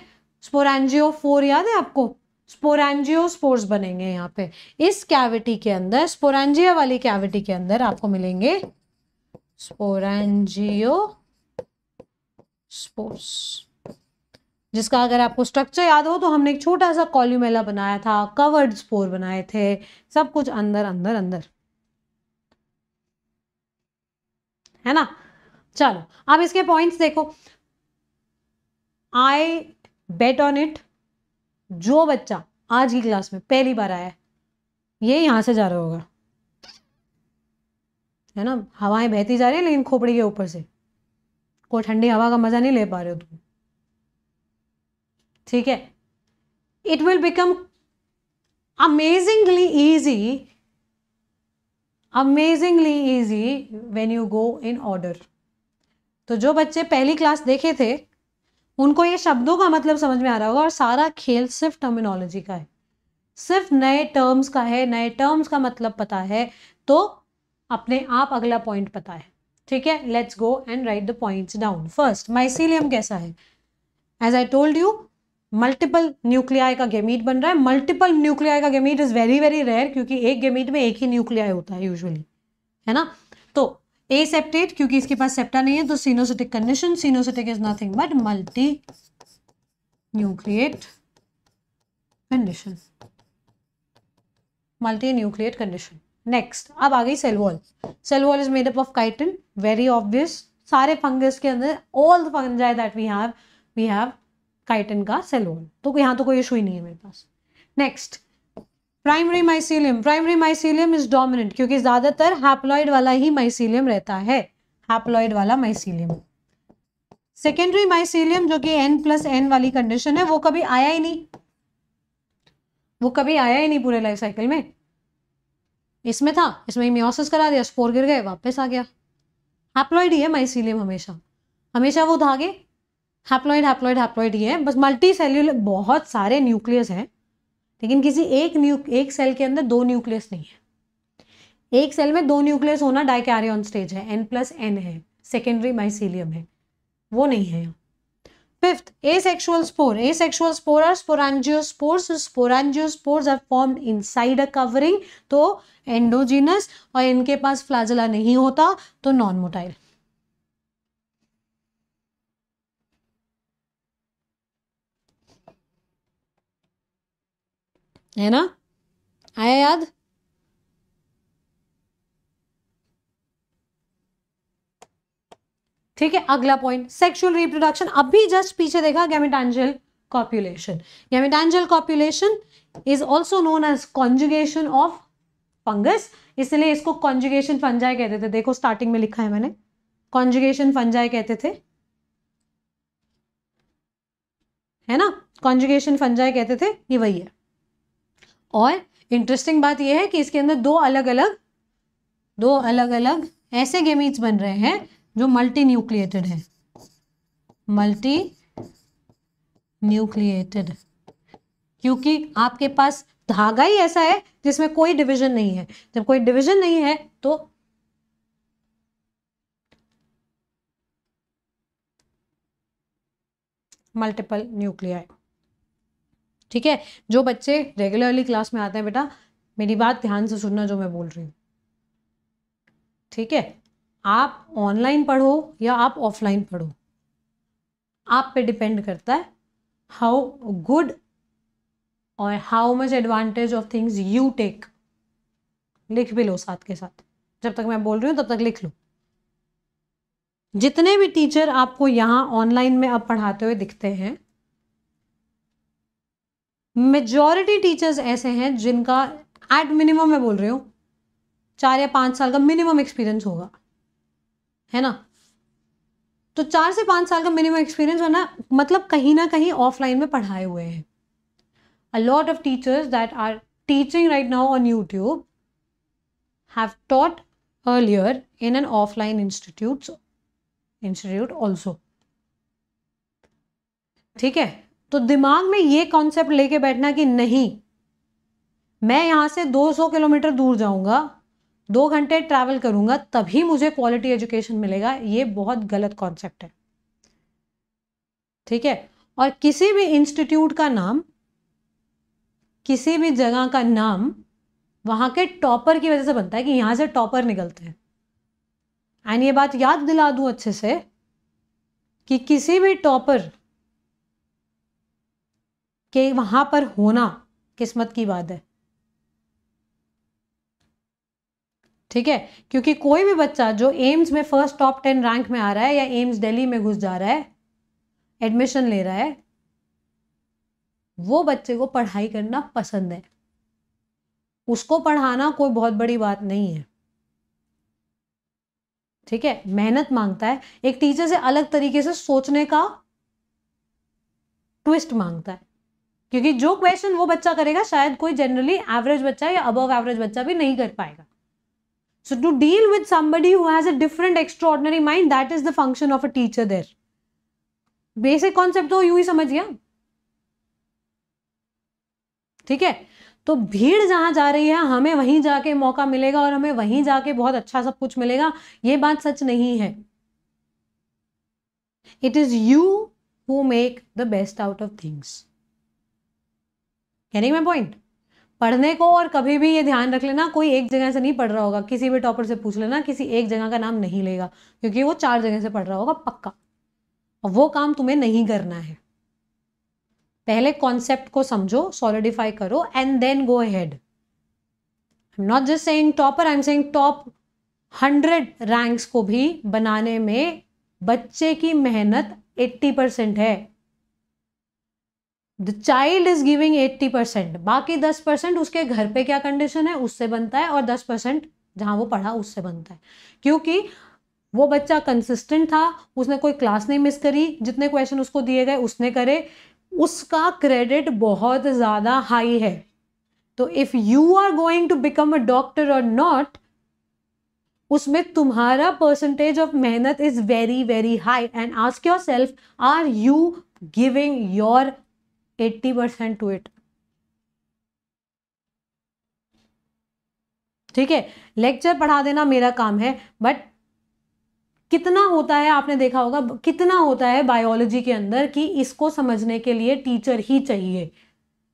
स्पोरेंजियो फोर याद है आपको स्पोरेंजियो स्पोर्स बनेंगे यहाँ पे इस कैविटी के अंदर स्पोरेंजिया वाली कैविटी के अंदर आपको मिलेंगे स्पोरेंजियो स्पोर्स जिसका अगर आपको स्ट्रक्चर याद हो तो हमने एक छोटा सा कॉल्यूमेला बनाया था कवर्ड स्पोर बनाए थे सब कुछ अंदर अंदर अंदर है ना चलो अब इसके पॉइंट्स देखो आई बेट ऑन इट जो बच्चा आज की क्लास में पहली बार आया है ये यहां से जा रहा होगा है ना हवाएं बहती जा रही है लेकिन खोपड़ी के ऊपर से कोई ठंडी हवा का मज़ा नहीं ले पा रहे हो तुम ठीक है it will become amazingly easy amazingly easy when you go in order तो जो बच्चे पहली क्लास देखे थे उनको ये शब्दों का मतलब समझ में आ रहा होगा और सारा खेल सिर्फ टर्मिनोलॉजी का है सिर्फ नए टर्म्स का है नए टर्म्स का मतलब पता है तो अपने आप अगला पॉइंट पता है ठीक है let's go and write the points down first mycelium कैसा है as I told you multiple nuclei का गेमीट बन रहा है मल्टीपल न्यूक्लियाई का gamete is very very rare क्योंकि एक गेमीट में एक ही न्यूक्लियाई होता है यूजुअली है ना तो ए सेप्टेट क्योंकि इसके पास सेप्टा नहीं है तो coenocytic condition coenocytic is nothing but multinucleate condition multinucleate condition next अब आ गई cell wall cell wall is made up of chitin very obvious सारे फंगस के अंदर all the fungus that we have we have chitin का सेलोन तो यहाँ तो कोई इशू ही नहीं है मेरे पास next primary mycelium primary mycelium is dominant क्योंकि ज्यादातर हैप्लॉइड वाला ही माइसीलियम रहता है हैप्लॉइड वाला माइसीलियम सेकेंडरी माइसीलियम जो कि एन प्लस एन वाली कंडीशन है वो कभी आया ही नहीं वो कभी आया ही नहीं पूरे लाइफ साइकिल में इसमें था इसमें मियोसिस करा दिया स्पोर गिर गए वापस आ गया हैप्लॉइड ही है माइसीलियम हमेशा हमेशा वो धागे हैप्लॉइड हैप्लॉइड हैप्लॉइड ही है बस मल्टी सेल्यूलर बहुत सारे न्यूक्लियस हैं लेकिन किसी एक न्यू एक सेल के अंदर दो न्यूक्लियस नहीं है एक सेल में दो न्यूक्लियस होना डाइकैरियन स्टेज है एन प्लस एन है सेकेंडरी माइसिलियम है वो नहीं है fifth asexual spore asexual spore are sporangiospores sporangiospores. Spores are form inside a covering तो एंडोजीनस और इनके पास फ्लाजिला नहीं होता तो नॉन मोटाइल है ना आया याद ठीक है अगला पॉइंट सेक्सुअल रिप्रोडक्शन अभी जस्ट पीछे देखा gametangial copulation gametangial copulation is also known as conjugation of fungus इसलिए इसको कॉन्जुगेशन फंजाई कहते थे देखो स्टार्टिंग में लिखा है मैंने कॉन्जुगेशन फंजाई कहते थे है ना कॉन्जुगेशन फंजाई कहते थे ये वही है और इंटरेस्टिंग बात यह है कि इसके अंदर दो अलग अलग दो अलग अलग ऐसे गेमीट्स बन रहे हैं जो मल्टी न्यूक्लिएटेड है मल्टी न्यूक्लिएटेड क्योंकि आपके पास धागा ही ऐसा है जिसमें कोई डिवीजन नहीं है जब कोई डिवीजन नहीं है तो मल्टीपल न्यूक्लियाई ठीक है जो बच्चे रेगुलरली क्लास में आते हैं बेटा मेरी बात ध्यान से सुनना जो मैं बोल रही हूँ ठीक है आप ऑनलाइन पढ़ो या आप ऑफलाइन पढ़ो आप पे डिपेंड करता है हाउ गुड और how much advantage of things you take लिख भी लो साथ के साथ जब तक मैं बोल रही हूँ तब तक लिख लो जितने भी टीचर आपको यहाँ ऑनलाइन में अब पढ़ाते हुए दिखते हैं मेजॉरिटी टीचर्स ऐसे हैं जिनका एट मिनिमम मैं बोल रही हूँ चार या पाँच साल का मिनिमम एक्सपीरियंस होगा है ना तो चार से पाँच साल का मिनिमम एक्सपीरियंस होना मतलब कहीं ना कहीं ऑफलाइन में पढ़ाए हुए हैं a lot of teachers that are teaching right now on YouTube have taught earlier in an offline institute institute also ठीक है तो दिमाग में ये कॉन्सेप्ट लेके बैठना कि नहीं मैं यहां से 200 किलोमीटर दूर जाऊंगा दो घंटे ट्रैवल करूंगा तभी मुझे क्वालिटी एजुकेशन मिलेगा ये बहुत गलत कॉन्सेप्ट है ठीक है और किसी भी इंस्टीट्यूट का नाम किसी भी जगह का नाम वहां के टॉपर की वजह से बनता है कि यहां से टॉपर निकलते हैं एंड ये बात याद दिला दू अच्छे से कि किसी भी टॉपर कि वहां पर होना किस्मत की बात है ठीक है क्योंकि कोई भी बच्चा जो एम्स में फर्स्ट टॉप टेन रैंक में आ रहा है या एम्स दिल्ली में घुस जा रहा है एडमिशन ले रहा है वो बच्चे को पढ़ाई करना पसंद है उसको पढ़ाना कोई बहुत बड़ी बात नहीं है ठीक है मेहनत मांगता है एक टीचर से अलग तरीके से सोचने का ट्विस्ट मांगता है क्योंकि जो क्वेश्चन वो बच्चा करेगा शायद कोई जनरली एवरेज बच्चा या अबव एवरेज बच्चा भी नहीं कर पाएगा so to deal with somebody who has a different extraordinary mind that is the function of a teacher there basic concept तो यू ही समझ गया ठीक है तो भीड़ जहां जा रही है हमें वहीं जाके मौका मिलेगा और हमें वहीं जाके बहुत अच्छा सब कुछ मिलेगा ये बात सच नहीं है it is you who make the best out of things getting मैं पॉइंट पढ़ने को और कभी भी ये ध्यान रख लेना कोई एक जगह से नहीं पढ़ रहा होगा किसी भी टॉपर से पूछ लेना किसी एक जगह का नाम नहीं लेगा क्योंकि वो चार जगह से पढ़ रहा होगा पक्का और वो काम तुम्हें नहीं करना है पहले कॉन्सेप्ट को समझो सॉलिडिफाई करो and then go head I am not just saying topper I am saying top hundred ranks को भी बनाने में बच्चे की मेहनत एट्टी परसेंट है the child is giving eighty percent बाकी दस परसेंट उसके घर पे क्या कंडीशन है उससे बनता है और दस परसेंट जहाँ वो पढ़ा उससे बनता है क्योंकि वो बच्चा कंसिस्टेंट था उसने कोई क्लास नहीं मिस करी जितने क्वेश्चन उसको दिए गए उसने करे उसका क्रेडिट बहुत ज़्यादा हाई है तो if you are going to become a doctor और नॉट उसमें तुम्हारा परसेंटेज ऑफ मेहनत is very very high and ask yourself are you giving your eighty percent to it ठीक है लेक्चर पढ़ा देना मेरा काम है बट कितना होता है आपने देखा होगा कितना होता है बायोलॉजी के अंदर कि इसको समझने के लिए टीचर ही चाहिए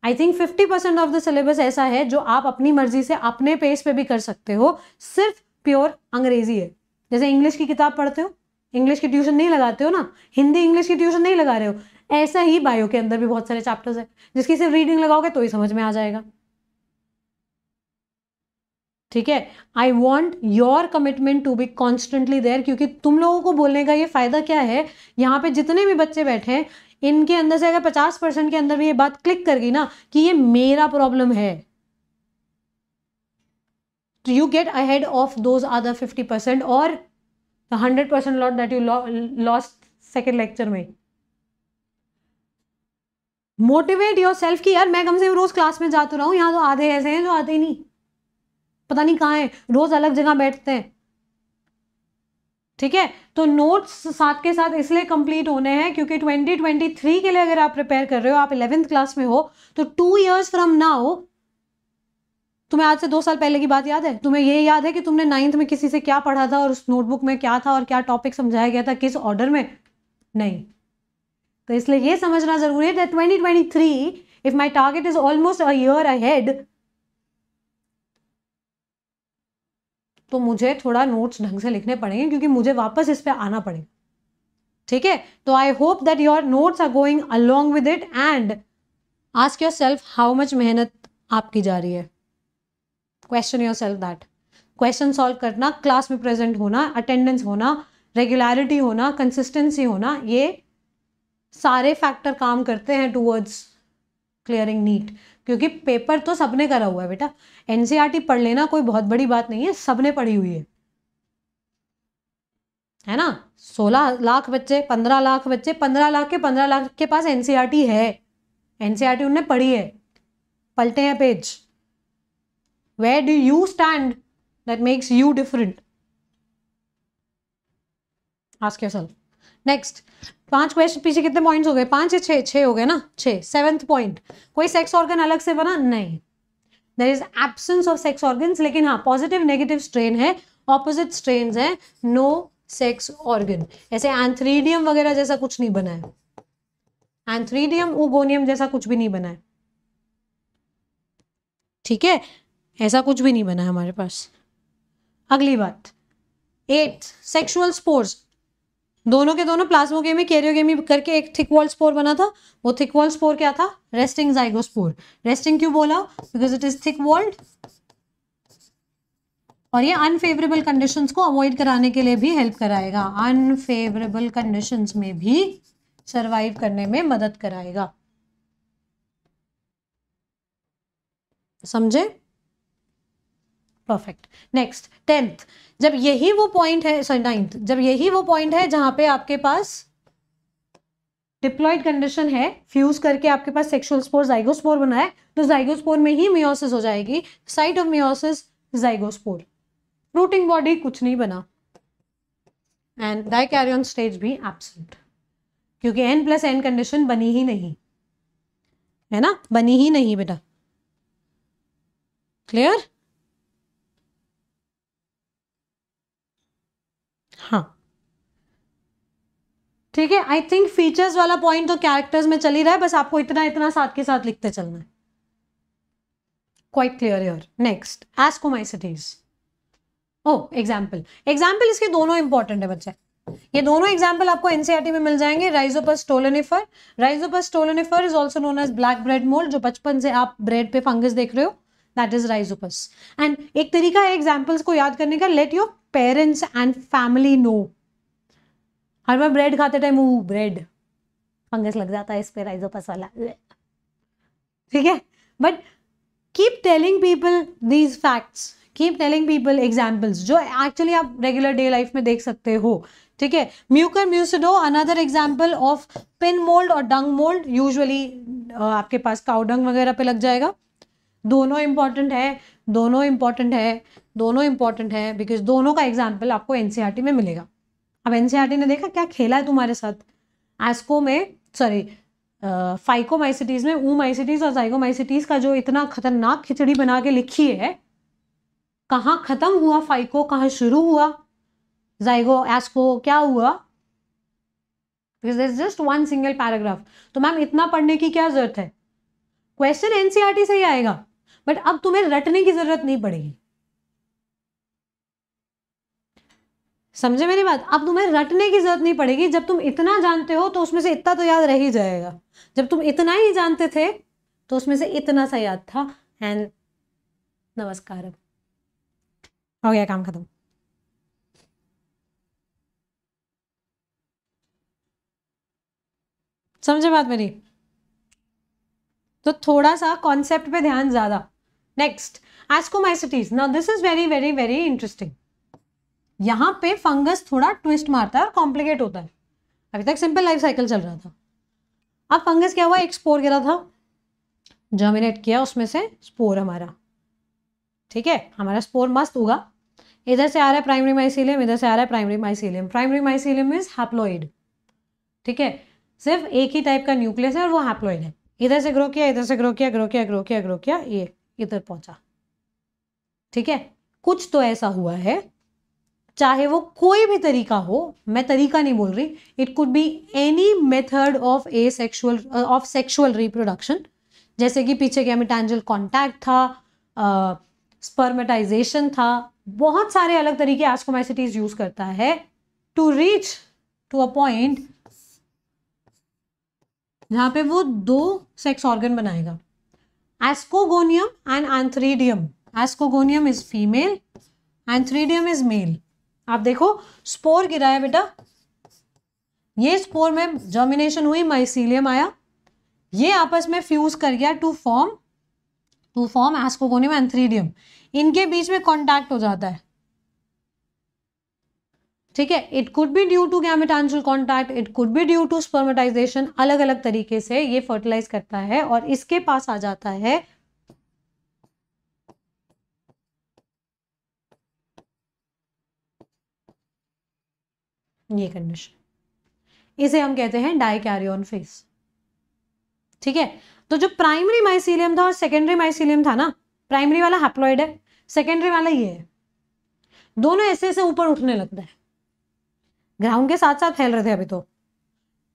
I think fifty percent of the syllabus ऐसा है जो आप अपनी मर्जी से अपने पेज पे भी कर सकते हो सिर्फ प्योर अंग्रेजी है जैसे इंग्लिश की किताब पढ़ते हो इंग्लिश की ट्यूशन नहीं लगाते हो ना हिंदी इंग्लिश की ट्यूशन नहीं लगा रहे हो ऐसा ही बायो के अंदर भी बहुत सारे चैप्टर्स है जिसकी सिर्फ रीडिंग लगाओगे तो ही समझ में आ जाएगा ठीक है I want your commitment to be constantly there क्योंकि तुम लोगों को बोलने का ये फ़ायदा क्या है यहाँ पे जितने भी बच्चे बैठे हैं इनके अंदर से अगर पचास परसेंट के अंदर भी ये बात क्लिक कर गई ना कि ये मेरा प्रॉब्लम है तो you get ahead of those other fifty percent और hundred percent lot that you lost second lecture में मोटिवेट योर सेल्फ की यार मैं कम से कम रोज़ क्लास में जाता रहा हूँ यहाँ तो आधे ऐसे हैं जो आते ही नहीं पता नहीं कहाँ है रोज़ अलग जगह बैठते हैं ठीक है तो नोट्स साथ के साथ इसलिए कंप्लीट होने हैं क्योंकि 2023 के लिए अगर आप प्रिपेयर कर रहे हो आप इलेवेंथ क्लास में हो तो टू इयर्स फ्रॉम नाउ तुम्हें आज से दो साल पहले की बात याद है तुम्हें ये याद है कि तुमने नाइन्थ में किसी से क्या पढ़ा था और उस नोटबुक में क्या था और क्या टॉपिक समझाया गया था किस ऑर्डर में नहीं तो इसलिए ये समझना ज़रूरी है twenty twenty three if my target is almost a year ahead तो मुझे थोड़ा नोट्स ढंग से लिखने पड़ेंगे क्योंकि मुझे वापस इस पर आना पड़ेगा ठीक है तो I hope that your notes are going along with it and ask yourself how much मेहनत आपकी जा रही है question yourself that question solve करना क्लास में प्रेजेंट होना अटेंडेंस होना रेगुलरिटी होना कंसिस्टेंसी होना ये सारे फैक्टर काम करते हैं टूवर्ड्स क्लियरिंग नीट क्योंकि पेपर तो सबने करा हुआ है बेटा एनसीईआरटी e पढ़ लेना कोई बहुत बड़ी बात नहीं है सबने पढ़ी हुई है है ना सोलह लाख बच्चे पंद्रह लाख बच्चे पंद्रह लाख के पंद्रह लाख के पास एनसीईआरटी e है एनसीईआरटी e उनने पढ़ी है पलटे हैं page where do you stand that makes you different ask yourself next पांच क्वेश्चन पीछे कितने पॉइंट्स हो गए पांच या छः छः हो गए ना छः सेवेंथ पॉइंट कोई सेक्स ऑर्गन अलग से बना नहीं there is absence of sex organ लेकिन हाँ पॉजिटिव नेगेटिव स्ट्रेन है ऑपोजिट स्ट्रेन है नो सेक्स ऑर्गन ऐसे एंथ्रीडियम वगैरह जैसा कुछ नहीं बना है एंथ्रीडियम उगोनियम जैसा कुछ भी नहीं बना है ठीक है ऐसा कुछ भी नहीं बना है हमारे पास अगली बात एट सेक्सुअल स्पोर्ट्स दोनों के दोनों प्लाज्मोगेमी कैरियोगेमी करके एक थिक वॉल स्पोर बना था वो थिक वॉल स्पोर क्या था रेस्टिंग जाइगोस्पोर रेस्टिंग क्यों बोला because it is thick walled और ये अनफेवरेबल कंडीशंस को अवॉइड कराने के लिए भी हेल्प कराएगा अनफेवरेबल कंडीशंस में भी सरवाइव करने में मदद कराएगा समझे परफेक्ट नेक्स्ट टेंथ जब यही वो पॉइंट है सॉरी नाइन्थ जब यही वो पॉइंट है जहाँ पे आपके पास डिप्लॉइड कंडीशन है फ्यूज करके आपके पास सेक्सुअल स्पोर जाइगोस्पोर बना है तो जाइगोस्पोर में ही मियोसिस हो जाएगी site of meiosis zygospore fruiting body कुछ नहीं बना एंड डाइकैरियन स्टेज भी एबसेंट क्योंकि एन प्लस एन कंडीशन बनी ही नहीं है ना बनी ही नहीं बेटा क्लियर हाँ ठीक है आई थिंक फीचर्स वाला पॉइंट तो कैरेक्टर्स में चल ही रहा है बस आपको इतना इतना साथ के साथ लिखते चलना है क्वाइट क्लियर योर नेक्स्ट सिटीज ओ एग्जाम्पल एग्जाम्पल इसके दोनों इंपॉर्टेंट है बच्चे ये दोनों एग्जाम्पल आपको एनसीआरटी e में मिल जाएंगे Rhizopus stolonifer Rhizopus stolonifer is also known as black bread mould जो बचपन से आप ब्रेड पे फंगस देख रहे हो दैट इज राइजोपस एंड एक तरीका है एग्जाम्पल्स को याद करने का let your parents and family know हर बार ब्रेड खाते टाइम वो ब्रेड फंगस लग जाता है इस पे राइजोपस वाला ठीक है but keep telling people these facts keep telling people examples जो एक्चुअली आप रेगुलर डे लाइफ में देख सकते हो ठीक है Mucor mucedo another example of pin mould और डंग मोल्ड यूजली आपके पास काउडंग वगैरह पे लग जाएगा दोनों इंपॉर्टेंट है दोनों इंपॉर्टेंट है दोनों इंपॉर्टेंट है बिकॉज दोनों का एग्जाम्पल आपको एन e में मिलेगा अब एन e ने देखा क्या खेला है तुम्हारे साथ एस्को में सॉरी फाइको माइसिटीज़ में ऊ माइसिटीज़ और जाइको माइसिटीज़ का जो इतना खतरनाक खिचड़ी बना के लिखी है कहाँ ख़त्म हुआ फाइको कहाँ शुरू हुआ जाइगो एस्को क्या हुआ because just one single paragraph तो मैम इतना पढ़ने की क्या ज़रूरत है क्वेश्चन एनसीईआरटी e से ही आएगा बट अब तुम्हें रटने की जरूरत नहीं पड़ेगी समझे मेरी बात अब तुम्हें रटने की जरूरत नहीं पड़ेगी जब तुम इतना जानते हो तो उसमें से इतना तो याद रह ही जाएगा जब तुम इतना ही जानते थे तो उसमें से इतना सा याद था एंड नमस्कार हो गया काम खत्म समझे बात मेरी तो थोड़ा सा कॉन्सेप्ट पे ध्यान ज़्यादा next ascomycetes now this is very very very interesting यहां पे फंगस थोड़ा ट्विस्ट मारता है और कॉम्प्लिकेट होता है अभी तक सिंपल लाइफ साइकिल चल रहा था अब फंगस क्या हुआ एक स्पोर गिरा था जर्मिनेट किया उसमें से स्पोर हमारा ठीक है हमारा स्पोर मस्त होगा इधर से आ रहा है प्राइमरी माइसिलियम इधर से आ रहा है primary mycelium primary mycelium is haploid ठीक है सिर्फ एक ही टाइप का न्यूक्लियस है और वो हैप्लोइड है इधर से ग्रो किया इधर से ग्रो किया ग्रो किया ग्रो किया ग्रो किया ये इधर पहुंचा ठीक है कुछ तो ऐसा हुआ है चाहे वो कोई भी तरीका हो मैं तरीका नहीं बोल रही it could be any method of asexual of sexual reproduction जैसे कि पीछे क्या मिटांजल कॉन्टैक्ट था स्पर्मेटाइजेशन uh, था बहुत सारे अलग तरीके एस्कोमाइसिटीज यूज करता है to reach to a point जहां पे वो दो सेक्स ऑर्गन बनाएगा Ascogonium and Anthridium. Ascogonium is female, Anthridium is male. आप देखो स्पोर गिराया है बेटा ये स्पोर में जर्मिनेशन हुई माइसीलियम आया ये आपस में फ्यूज कर गया to form to form ascogonium antheridium इनके बीच में कॉन्टैक्ट हो जाता है ठीक है it could be due to gamete contact it could be due to spermatization अलग अलग तरीके से ये फर्टिलाइज करता है और इसके पास आ जाता है ये कंडीशन इसे हम कहते हैं कैरियन फेस ठीक है तो जो प्राइमरी माइसिलियम था और सेकेंडरी माइसिलियम था ना प्राइमरी वाला हैप्लॉइड है सेकेंडरी वाला ये है दोनों ऐसे ऐसे ऊपर उठने लगता है ग्राउंड के साथ साथ फैल रहे थे अभी तो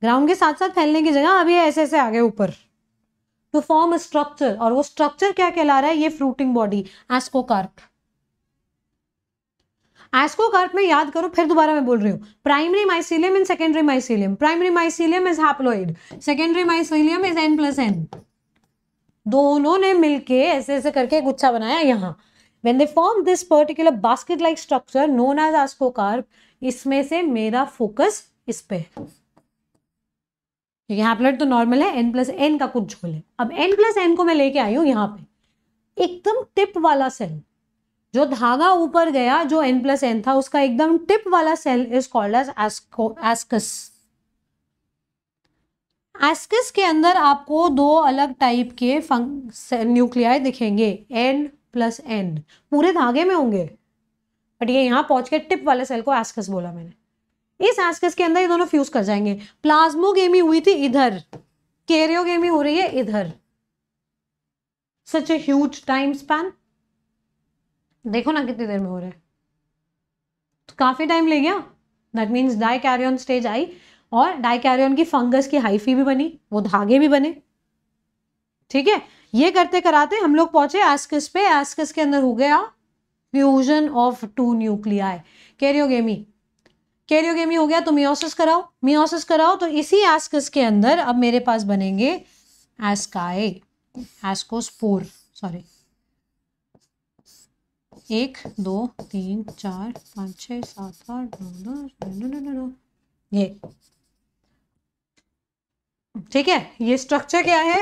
ग्राउंड के साथ साथ फैलने की जगह अभी ऐसे ऐसे आगे ऊपर टू फॉर्म स्ट्रक्चर और वो स्ट्रक्चर क्या कहला रहा है ये फ्रूटिंग बॉडी एस्कोकार्प एस्कोकार्प में याद करो फिर दोबारा मैं बोल रही हूँ primary mycelium and secondary mycelium primary mycelium is haploid secondary mycelium is N plus n दोनों ने मिलके ऐसे ऐसे करके गुच्छा बनाया यहाँ when they form this particular basket like structure known as ascocarp इसमें से मेरा फोकस इस पे तो है यहाँ प्लेट तो नॉर्मल है एन प्लस एन का कुछ झोल है अब एन प्लस एन को मैं लेके आई हूँ यहाँ पे एकदम टिप वाला सेल जो धागा ऊपर गया जो एन प्लस एन था उसका एकदम टिप वाला cell is called as ascus एस्किस के अंदर आपको दो अलग टाइप के न्यूक्लियाई दिखेंगे एन प्लस एन पूरे धागे में होंगे बट ये यहाँ पहुंच के टिप वाले सेल को एस्कस बोला मैंने इस एस्कस के अंदर ये दोनों फ्यूज कर जाएंगे प्लाज्मो गेमी हुई थी इधर गेमी हो रही है इधर such a huge time span देखो ना कितनी देर में हो रहा है तो काफ़ी टाइम ले गया that means dikaryon stage आई और डाई कैरियन की फंगस की हाइफी भी बनी वो धागे भी बने ठीक है ये करते कराते हम लोग पहुंचे एस्कस पे एस्कस के अंदर हो गया fusion of two nuclei karyogamy karyogamy हो गया तो मियोसिस कराओ मियोसिस कराओ तो इसी एस्कस के अंदर अब मेरे पास बनेंगे एस्काए एस्कोस्पोर सॉरी एक दो तीन चार पाँच छः सात आठ नौ दस ये ठीक है ये स्ट्रक्चर क्या है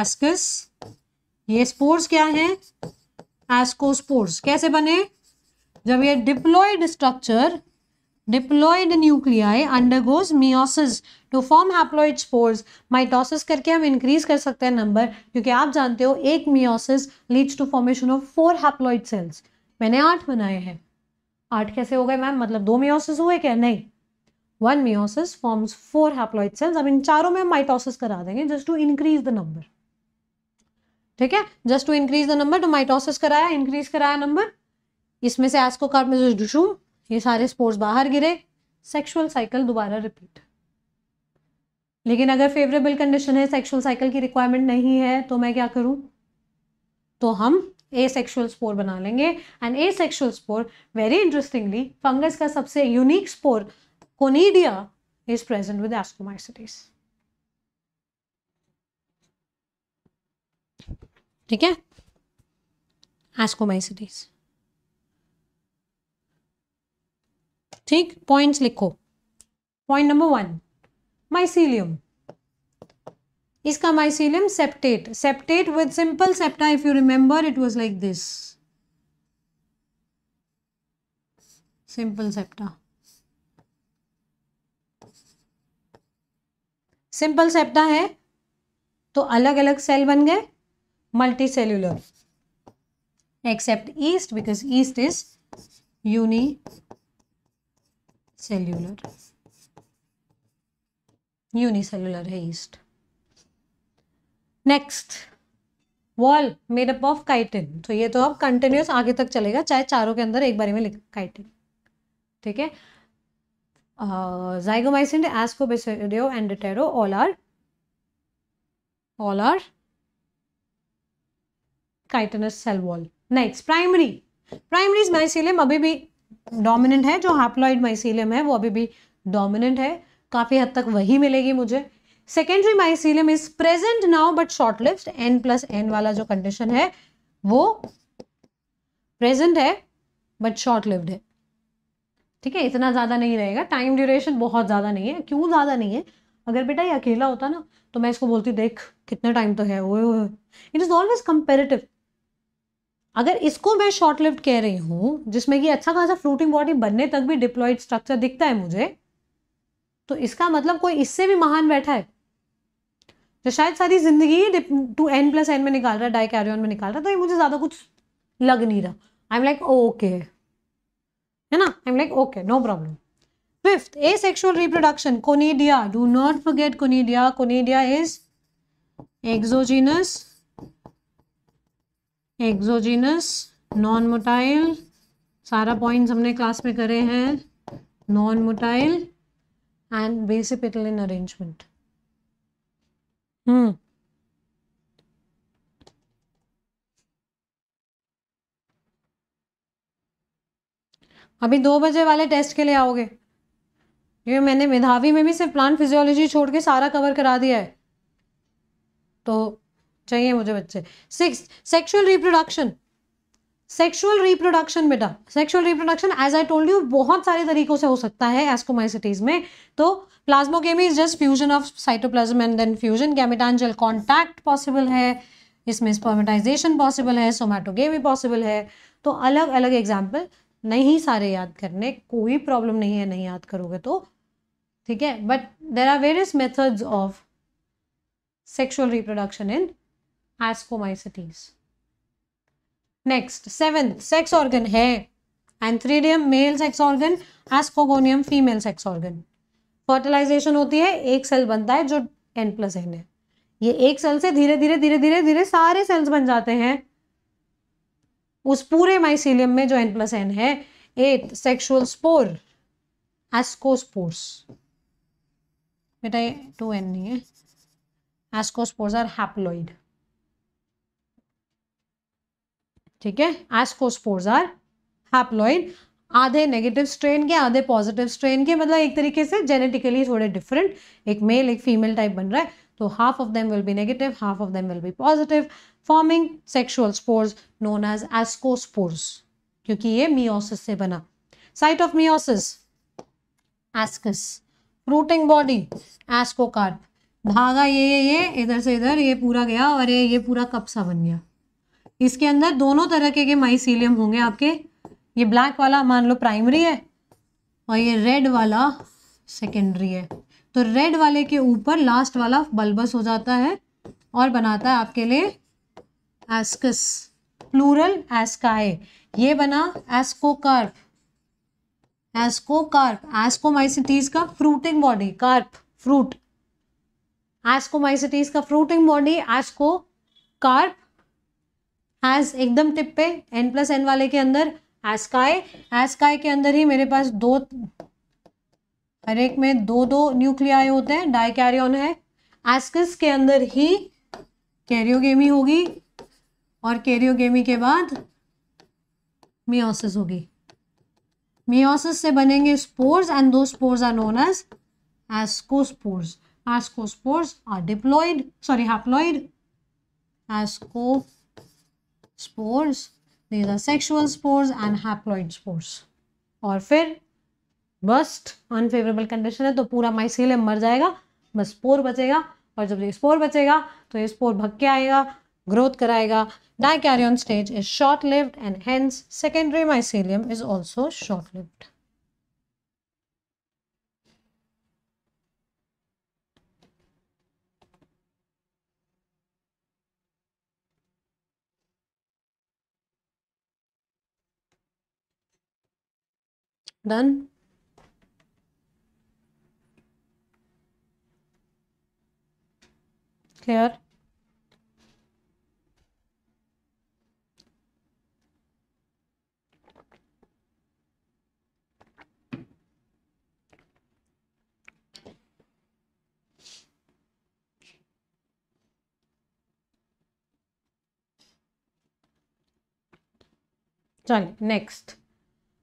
एस्कस ये स्पोर्स क्या है एस्कोस्पोर्स कैसे बने जब ये diploid structure diploid nuclei undergoes meiosis to form haploid spores mitosis करके हम इंक्रीज कर सकते हैं नंबर क्योंकि आप जानते हो एक meiosis leads to formation of four haploid cells मैंने आठ बनाए हैं आठ कैसे हो गए मैम मतलब दो मियोसिस हुए क्या नहीं one meiosis forms four haploid cells अब इन चारों में हम माइटोसिस करा देंगे just to increase the number ठीक है just to increase the number two mitosis कराया इंक्रीज कराया नंबर इसमें से एस्कोकार्पेजोजुशूम ये सारे स्पोर्ट्स बाहर गिरे सेक्शुअल साइकिल दोबारा रिपीट लेकिन अगर फेवरेबल कंडीशन है सेक्सुअल साइकिल की रिक्वायरमेंट नहीं है तो मैं क्या करूं तो हम ए सेक्शुअल स्पोर बना लेंगे and asexual spore very interestingly fungus का सबसे unique spore conidia is present with ascomycetes ठीक है एस्कोमाइसिटीज ठीक पॉइंट्स लिखो पॉइंट नंबर वन माइसीलियम इसका mycelium septate septate with simple septa if you remember it was like this simple septa simple septa है तो अलग अलग सेल बन गए multi multicellular except yeast because yeast is unicellular unicellular है yeast next wall made up of chitin तो ये तो अब कंटिन्यूस आगे तक चलेगा चाहे चारों के अंदर एक बारी में लिख काइटिन ठीक है zygomycetes ascobasidio and deutero all are all are chitinous cell wall next primary primaries mycelium अभी भी डोमिनेंट है जो हैप्लॉइड माइसीलियम है वो अभी भी डोमिनेंट है काफ़ी हद तक वही मिलेगी मुझे secondary mycelium is present now but short lived n plus n वाला जो कंडीशन है वो प्रेजेंट है बट शॉर्ट लिव्ड है ठीक है इतना ज़्यादा नहीं रहेगा टाइम ड्यूरेशन बहुत ज़्यादा नहीं है क्यों ज़्यादा नहीं है अगर बेटा ये अकेला होता ना तो मैं इसको बोलती देख कितना टाइम तो है इट इज़ ऑलवेज कंपेरेटिव अगर इसको मैं शॉर्ट लिफ्ट कह रही हूँ जिसमें कि अच्छा खासा फ्लोटिंग बॉडी बनने तक भी डिप्लॉइड स्ट्रक्चर दिखता है मुझे तो इसका मतलब कोई इससे भी महान बैठा है जो शायद सारी जिंदगी टू एन प्लस एन में निकाल रहा है डाई में निकाल रहा है तो ये मुझे ज़्यादा कुछ लग नहीं रहा आई एम लाइक ओके है ना I am like okay no problem fifth asexual reproduction conidia do not forget conidia conidia is exogenous exogenous non motile सारा पॉइंट्स हमने क्लास में करे हैं non motile and basipetal in arrangement hmm अभी दो बजे वाले टेस्ट के लिए आओगे ये मैंने मेधावी में भी सिर्फ प्लांट फिजियोलॉजी छोड़ के सारा कवर करा दिया है तो चाहिए मुझे बच्चे six sexual reproduction sexual reproduction बेटा sexual reproduction as I told you बहुत सारे तरीकों से हो सकता है एस्कोमाइसिटीज में तो plasmogamy is just fusion of cytoplasm and then fusion gametangial contact possible है इसमें स्पर्मेटाइजेशन पॉसिबल है सोमैटोगेमी पॉसिबल है तो अलग अलग एग्जाम्पल नहीं सारे याद करने कोई प्रॉब्लम नहीं है नहीं याद करोगे तो ठीक है but there are various methods of sexual reproduction in ascomycetes next seventh sex organ है antheridium male sex organ ascogonium female sex organ fertilization होती है एक सेल बनता है जो एन प्लस एन है ये एक सेल से धीरे धीरे धीरे धीरे धीरे सारे सेल्स बन जाते हैं उस पूरे माइसिलियम में जो एन प्लस एन है एट सेक्सुअल स्पोर एस्कोस्पोर्स बेटा ये टू एन नहीं है एस्कोस्पोर्स आर हैप्लोइड ठीक है एस्कोस्पोर्स आर हैप्लॉइड आधे नेगेटिव स्ट्रेन के आधे पॉजिटिव स्ट्रेन के मतलब एक तरीके से जेनेटिकली थोड़े डिफरेंट एक मेल एक फीमेल टाइप बन रहा है तो half of them will be negative half of them will be positive forming sexual spores known as ascospores क्योंकि ये मियोसिस से बना site of meiosis ascus fruiting body ascocarp धागा ये ये ये इधर से इधर ये पूरा गया और ये ये पूरा सा बन गया इसके अंदर दोनों तरह के, माइसीलियम होंगे आपके ये ब्लैक वाला मान लो प्राइमरी है और ये रेड वाला सेकेंडरी है तो रेड वाले के ऊपर लास्ट वाला बल्बस हो जाता है और बनाता है आपके लिए एस्कस प्लूरल एस्काए ये बना एस्कोकार्प एस्कोकार्प एस्कोमाइसिटीज का fruiting body carp fruit ascomycetes का fruiting body ascocarp as एकदम टिप पे एन प्लस एन वाले के अंदर एस्काई एस्काई के अंदर ही मेरे पास दो हर एक में दो दो न्यूक्लियाई होते हैं डाई कैरियन है एस्किस के अंदर ही कैरियोगेमी होगी और कैरियोगेमी के बाद मियोसिस होगी मियोसिस से बनेंगे स्पोर्स एंड दो spores are known as ascospores ascospores are diploid sorry haploid ascospores these are sexual spores and haploid spores और फिर बस्ट अनफेवरेबल कंडीशन है तो पूरा माइसीलियम मर जाएगा बस स्पोर बचेगा और जब ये स्पोर बचेगा तो ये स्पोर भग के आएगा ग्रोथ कराएगा dikaryon stage is short lived and hence secondary mycelium is also short lived done clear चलिए Next.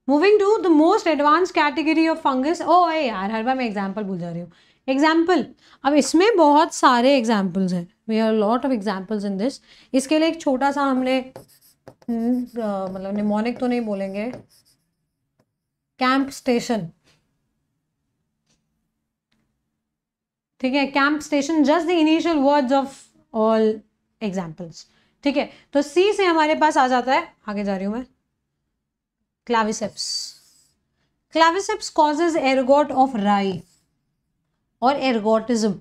Moving to the most advance category of fungus ओ ए यार हर बार मैं एग्जाम्पल भूल जा रही हूँ एग्जाम्पल अब इसमें बहुत सारे एग्जाम्पल्स हैं we are lot of examples in this इसके लिए एक छोटा सा हमने हम्म, मतलब निमोनिक तो नहीं बोलेंगे कैंप स्टेशन ठीक है camp station just the initial words of all examples ठीक है तो सी से हमारे पास आ जाता है आगे जा रही हूँ मैं Claviceps Claviceps causes ergot of rye और एरगोटिज्म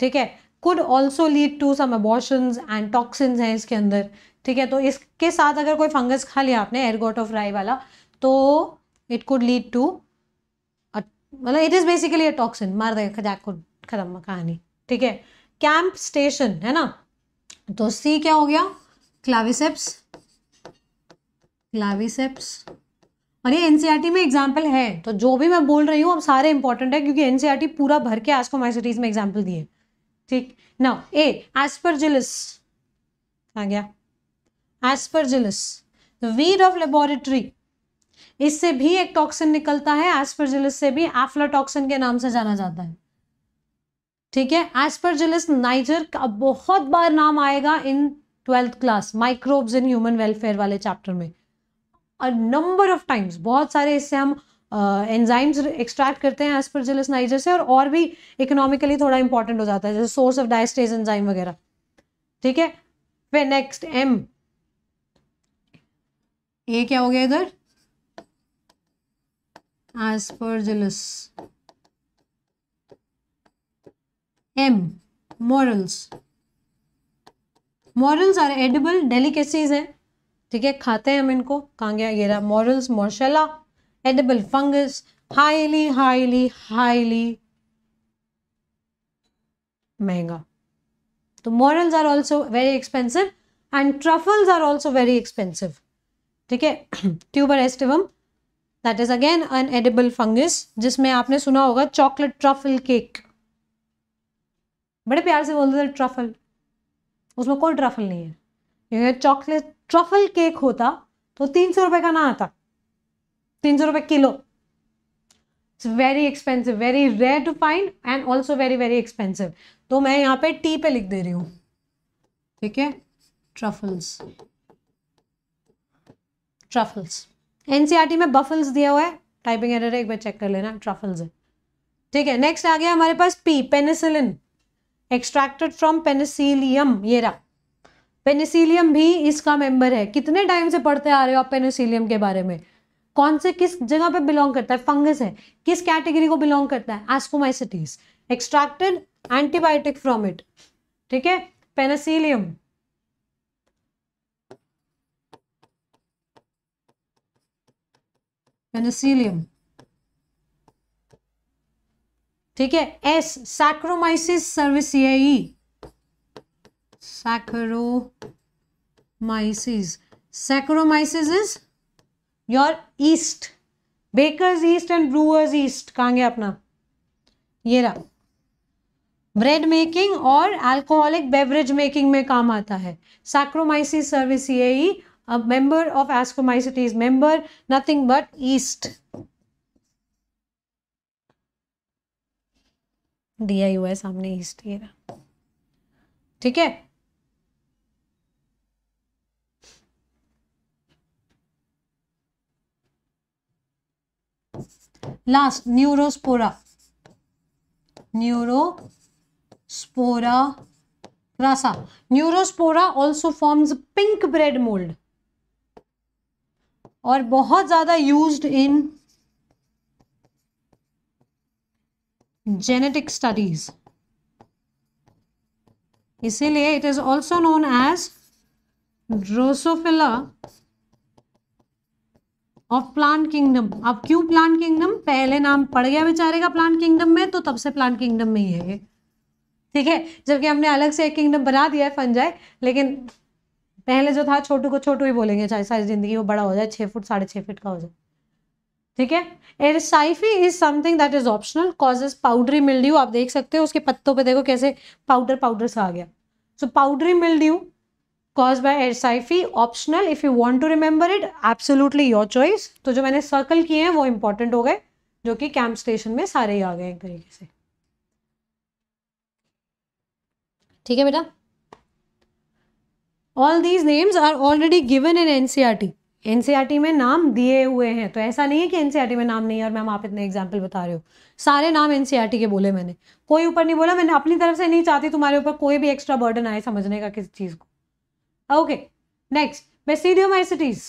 ठीक है could also lead to some abortions and toxins हैं इसके अंदर ठीक है तो इसके साथ अगर कोई फंगस खा लिया आपने एरगोट ऑफ राई वाला तो इट कुड लीड टू मतलब it is basically a toxin मार देगा खजाक को खत्म कहानी ठीक है कैंप स्टेशन है ना तो सी क्या हो गया क्लाविसेप्स क्लाविसेप्स और ये एनसीईआरटी e में एग्जाम्पल है तो जो भी मैं बोल रही हूँ अब सारे इंपॉर्टेंट है क्योंकि एनसीईआरटी e पूरा भर के आज को में एग्जाम्पल दिए ठीक ना ए एस्परजिलस आ गया एस्परजिलस वीड ऑफ लेबोरेटरी इससे भी एक टॉक्सिन निकलता है एस्परजिलस से भी एफ्लाटॉक्सिन के नाम से जाना जाता है ठीक है एस्परजिलस नाइजर का बहुत बार नाम आएगा in twelfth class microbes in human welfare वाले चैप्टर में नंबर ऑफ टाइम्स बहुत सारे इससे हम एंजाइम्स एक्सट्रैक्ट करते हैं जेलस नाइजर से और और भी इकोनॉमिकली थोड़ा इंपॉर्टेंट हो जाता है जैसे सोर्स ऑफ डायस्टेज एंजाइम वगैरह ठीक है फिर नेक्स्ट एम ए क्या हो गया इधर एस्परजिलस एम morels morels are edible delicacies हैं ठीक है खाते हैं हम इनको कहाँ गया ये रहा मॉरल्स मोशला edible fungus highly highly highly महंगा तो morels are also very expensive and truffles are also very expensive ठीक है tuber aestivum that is again an edible fungus जिसमें आपने सुना होगा चॉकलेट ट्रफल केक बड़े प्यार से बोलते थे ट्रफल उसमें कोई ट्रफल नहीं है क्योंकि चॉकलेट ट्रफल केक होता तो तीन सौ रुपए का ना आता तीन सौ रुपए kilo it's very expensive very rare to find and also very very expensive तो मैं यहाँ पे टी पे लिख दे रही हूँ ठीक है ट्रफल्स ट्रफल्स एनसीईआरटी में बफल्स दिया हुआ है टाइपिंग एरर है एक बार चेक कर लेना ट्रफल्स है ठीक है नेक्स्ट आ गया हमारे पास P penicillin extracted from penicillium ये रहा पेनिसिलियम भी इसका मेंबर है कितने टाइम से पढ़ते आ रहे हो आप पेनिसिलियम के बारे में कौन से किस जगह पे बिलोंग करता है फंगस है किस कैटेगरी को बिलोंग करता है ascomycetes extracted antibiotic from it ठीक है पेनिसिलियम पेनिसिलियम ठीक है S saccharomyces cerevisiae saccharomyces saccharomyces is your yeast baker's yeast and brewer's yeast कहाँगे अपना ये रहा ब्रेड मेकिंग और अल्कोहलिक बेवरेज मेकिंग में काम आता है सैक्रोमाइसिस सर्विस ये ही member of ascomycetes member nothing but yeast दिया हुआ है सामने ईस्ट ये रहा ठीक है last neurospora neurospora crassa neurospora also forms pink bread mould और बहुत ज्यादा यूज्ड इन जेनेटिक स्टडीज इसीलिए it is also known as drosophila of plant kingdom अब क्यों प्लांट किंगडम पहले नाम पड़ गया बेचारे का प्लांट किंगडम में तो तब से प्लांट किंगडम में ही है ये ठीक है जबकि हमने अलग से एक किंगडम बना दिया है फंजाई लेकिन पहले जो था छोटू को छोटू ही बोलेंगे चाहे सारी जिंदगी वो बड़ा हो जाए छः फुट साढ़े छः फिट का हो जाए ठीक है Erysiphe is something that is optional causes powdery mildew आप देख सकते हो उसके पत्तों पर देखो कैसे पाउडर पाउडर सा आ गया so powdery mildew cause by Erysiphe optional if you want to remember it absolutely your choice तो जो मैंने सर्कल किए हैं वो इंपॉर्टेंट हो गए जो कि कैंप स्टेशन में सारे ही आ गए एक तरीके से ठीक है बेटा all these names are already given in NCERT NCERT में नाम दिए हुए हैं तो ऐसा नहीं है कि एनसीआरटी e में नाम नहीं है और मैम आप इतने एग्जाम्पल बता रहे हो सारे नाम एनसीआरटी e के बोले मैंने कोई ऊपर नहीं बोला मैंने अपनी तरफ से नहीं चाहती तुम्हारे ऊपर कोई भी एक्स्ट्रा बर्डन आए समझने का किसी चीज़ को okay next basidiomycetes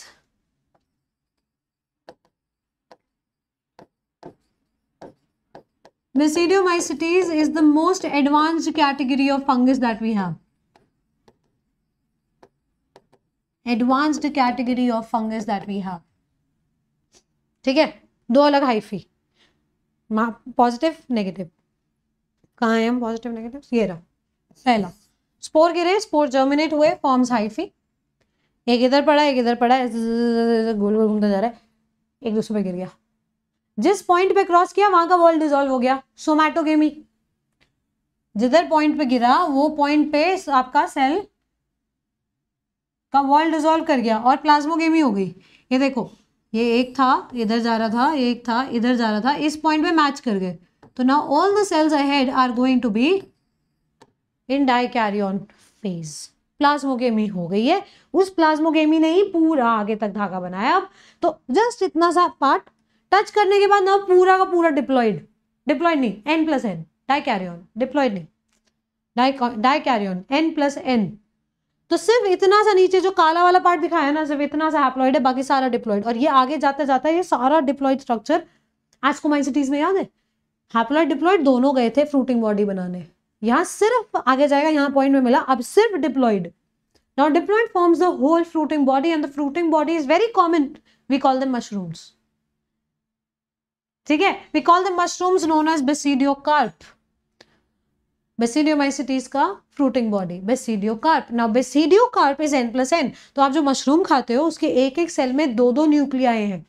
basidiomycetes is the most advanced category of fungus that we have advanced category of fungus that we have ठीक है दो अलग हाइफी पॉजिटिव नेगेटिव कहा है हम पॉजिटिव नेगेटिव ये रहा पहला स्पोर गिरे स्पोर जर्मिनेट हुए फॉर्म्स हाइफी एक इधर पड़ा एक इधर पड़ा गोल गोल घूमता जा रहा है एक दूसरे पे गिर गया जिस पॉइंट पे क्रॉस किया वहां का वॉल डिजोल्व हो गया सोमैटोगेमी जिधर पॉइंट पे गिरा वो पॉइंट पे आपका सेल का वॉल डिजोल्व कर गया और प्लाज्मोगेमी हो गई ये देखो ये एक था इधर जा रहा था एक था इधर जा रहा था इस पॉइंट पे मैच कर गए तो now all the cells ahead are going to be in dikaryon phase plasmogamy हो गई है उस प्लाज्मोगेमी ने ही पूरा आगे तक धागा बनाया अब तो जस्ट इतना सा पार्ट टच करने के बाद ना पूरा का पूरा डिप्लॉइड डिप्लॉइड नहीं n plus n dikaryon diploid नहीं डाइकैरियन एन प्लस एन तो सिर्फ इतना सा नीचे जो काला वाला पार्ट दिखाया ना सिर्फ इतना सा हैप्लॉइड है बाकी सारा डिप्लॉइड और ये आगे जाता जाता ये सारा डिप्लॉइड स्ट्रक्चर आज एस्कोमाइसिटीज में याद है हैप्लॉइड डिप्लॉइड दोनों गए थे फ्रूटिंग बॉडी बनाने यहाँ सिर्फ आगे जाएगा यहाँ पॉइंट में मिला अब सिर्फ diploid now diploid forms the whole fruiting body and the fruiting body is very common we call the mushrooms ठीक है we call the mushrooms known as basidiocarp basidiomycetes का fruiting body basidiocarp now basidiocarp is N plus n तो आप जो mushroom खाते हो उसके एक एक सेल में दो दो न्यूक्लियाए हैं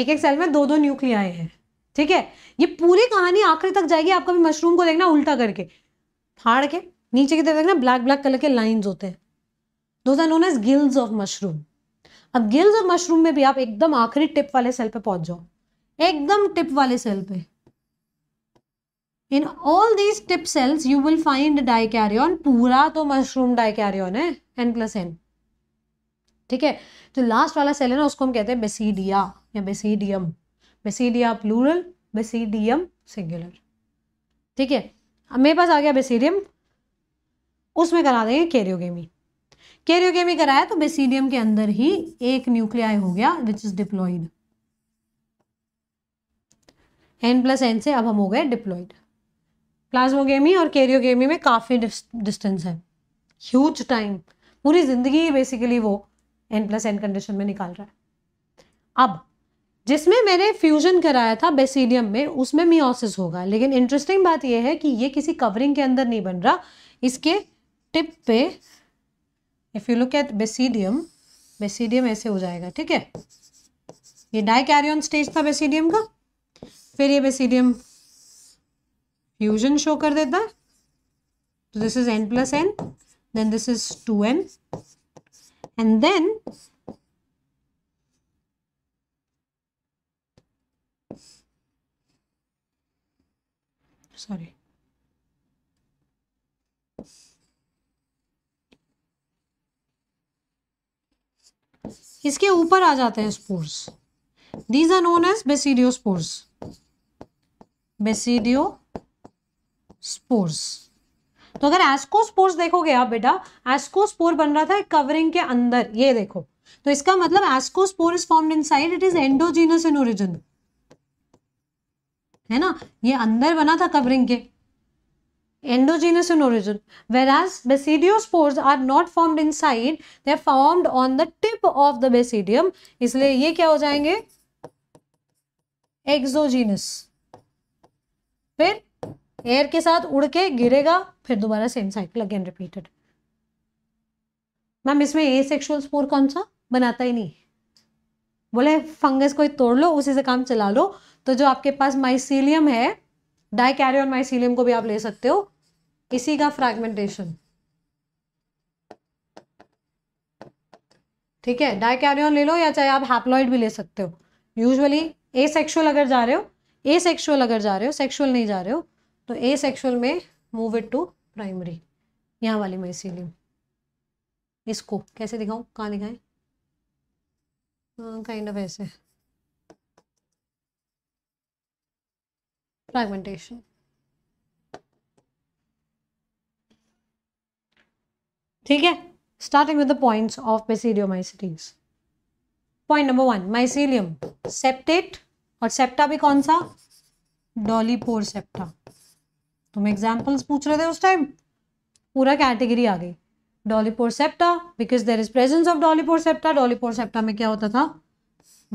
एक एक सेल में दो दो न्यूक्लियाए हैं ठीक है ये पूरी कहानी आखिरी तक जाएगी आपको भी मशरूम को देखना उल्टा करके फाड़ के नीचे की तरफ देखना ब्लैक ब्लैक कलर के लाइंस होते हैं दो known as gills of mushroom अब गिल्स ऑफ मशरूम में भी आप एकदम आखिरी टिप वाले सेल पे पहुंच जाओ एकदम टिप वाले सेल पे in all these tip cells you will find dikaryon पूरा तो मशरूम डाइकैरियन है एन प्लस एन ठीक है जो तो लास्ट वाला सेल है ना उसको हम कहते हैं बेसीडिया या बेसीडियम बेसीडिया प्लूरल बेसीडियम सिंगुलर ठीक है अब मेरे पास आ गया बेसीडियम उसमें करा देंगे कैरियोगेमी कैरियोगेमी कराया तो बेसीडियम के अंदर ही एक न्यूक्लियाई हो गया which is diploid n plus n से अब हम हो गए डिप्लॉइड प्लाज्मोगेमी और कैरियोगेमी में काफ़ी डिस्टेंस है ह्यूज टाइम पूरी ज़िंदगी बेसिकली वो एन प्लस एन कंडीशन में निकाल रहा है अब जिसमें मैंने फ्यूजन कराया था बेसिलियम में उसमें मियोसिस होगा लेकिन इंटरेस्टिंग बात यह है कि ये किसी कवरिंग के अंदर नहीं बन रहा इसके टिप पे if you look at basidium basidium ऐसे हो जाएगा ठीक है ये डाई कैरियन स्टेज था बेसिडियम का फिर ये बेसिडियम फ्यूजन शो कर देता है तो this is N plus n then this is two n and then sorry इसके ऊपर आ जाते हैं spores these are known as basidiospores basidiospores तो अगर एस्को स्पोर्स देखोगे आप बेटा एस्को स्पोर बन रहा था कवरिंग के अंदर ये देखो तो इसका मतलब spore is formed inside it is endogenous in origin है ना ये अंदर बना था कवरिंग के endogenous in origin whereas basidiospores are not formed inside they formed on the tip of the basidium इसलिए ये क्या हो जाएंगे एक्सोजीनस फिर एयर के साथ उड़ के गिरेगा फिर दोबारा same cycle again repeated ma'am इसमें ए सेक्शुअल स्पोर कौन सा बनाता ही नहीं बोले फंगस कोई तोड़ लो उसी से काम चला लो तो जो आपके पास माइसीलियम है डाइकैरियन माइसीलियम को भी आप ले सकते हो इसी का फ्रैगमेंटेशन ठीक है डाइकैरियन ले लो या चाहे आप हैप्लॉइड भी ले सकते हो यूजुअली ए सेक्शुअल अगर जा रहे हो ए सेक्शुअल अगर जा रहे हो सेक्शुअल नहीं जा रहे हो तो ए सेक्शुअल में मूव इट टू प्राइमरी यहाँ वाली माइसीलियम इसको कैसे दिखाऊं कहाँ दिखाएं काइंड हाँ, ऑफ ऐसे fragmentation. ठीक है starting with the points of basidiomycetes. Point number one mycelium septate और सेप्टा भी कौन सा डॉलीपोर सेप्टा तुम एग्जाम्पल्स पूछ रहे थे उस टाइम पूरा कैटेगरी आ गई dolipore septa because there is presence of dolipore septa dolipore septa में क्या होता था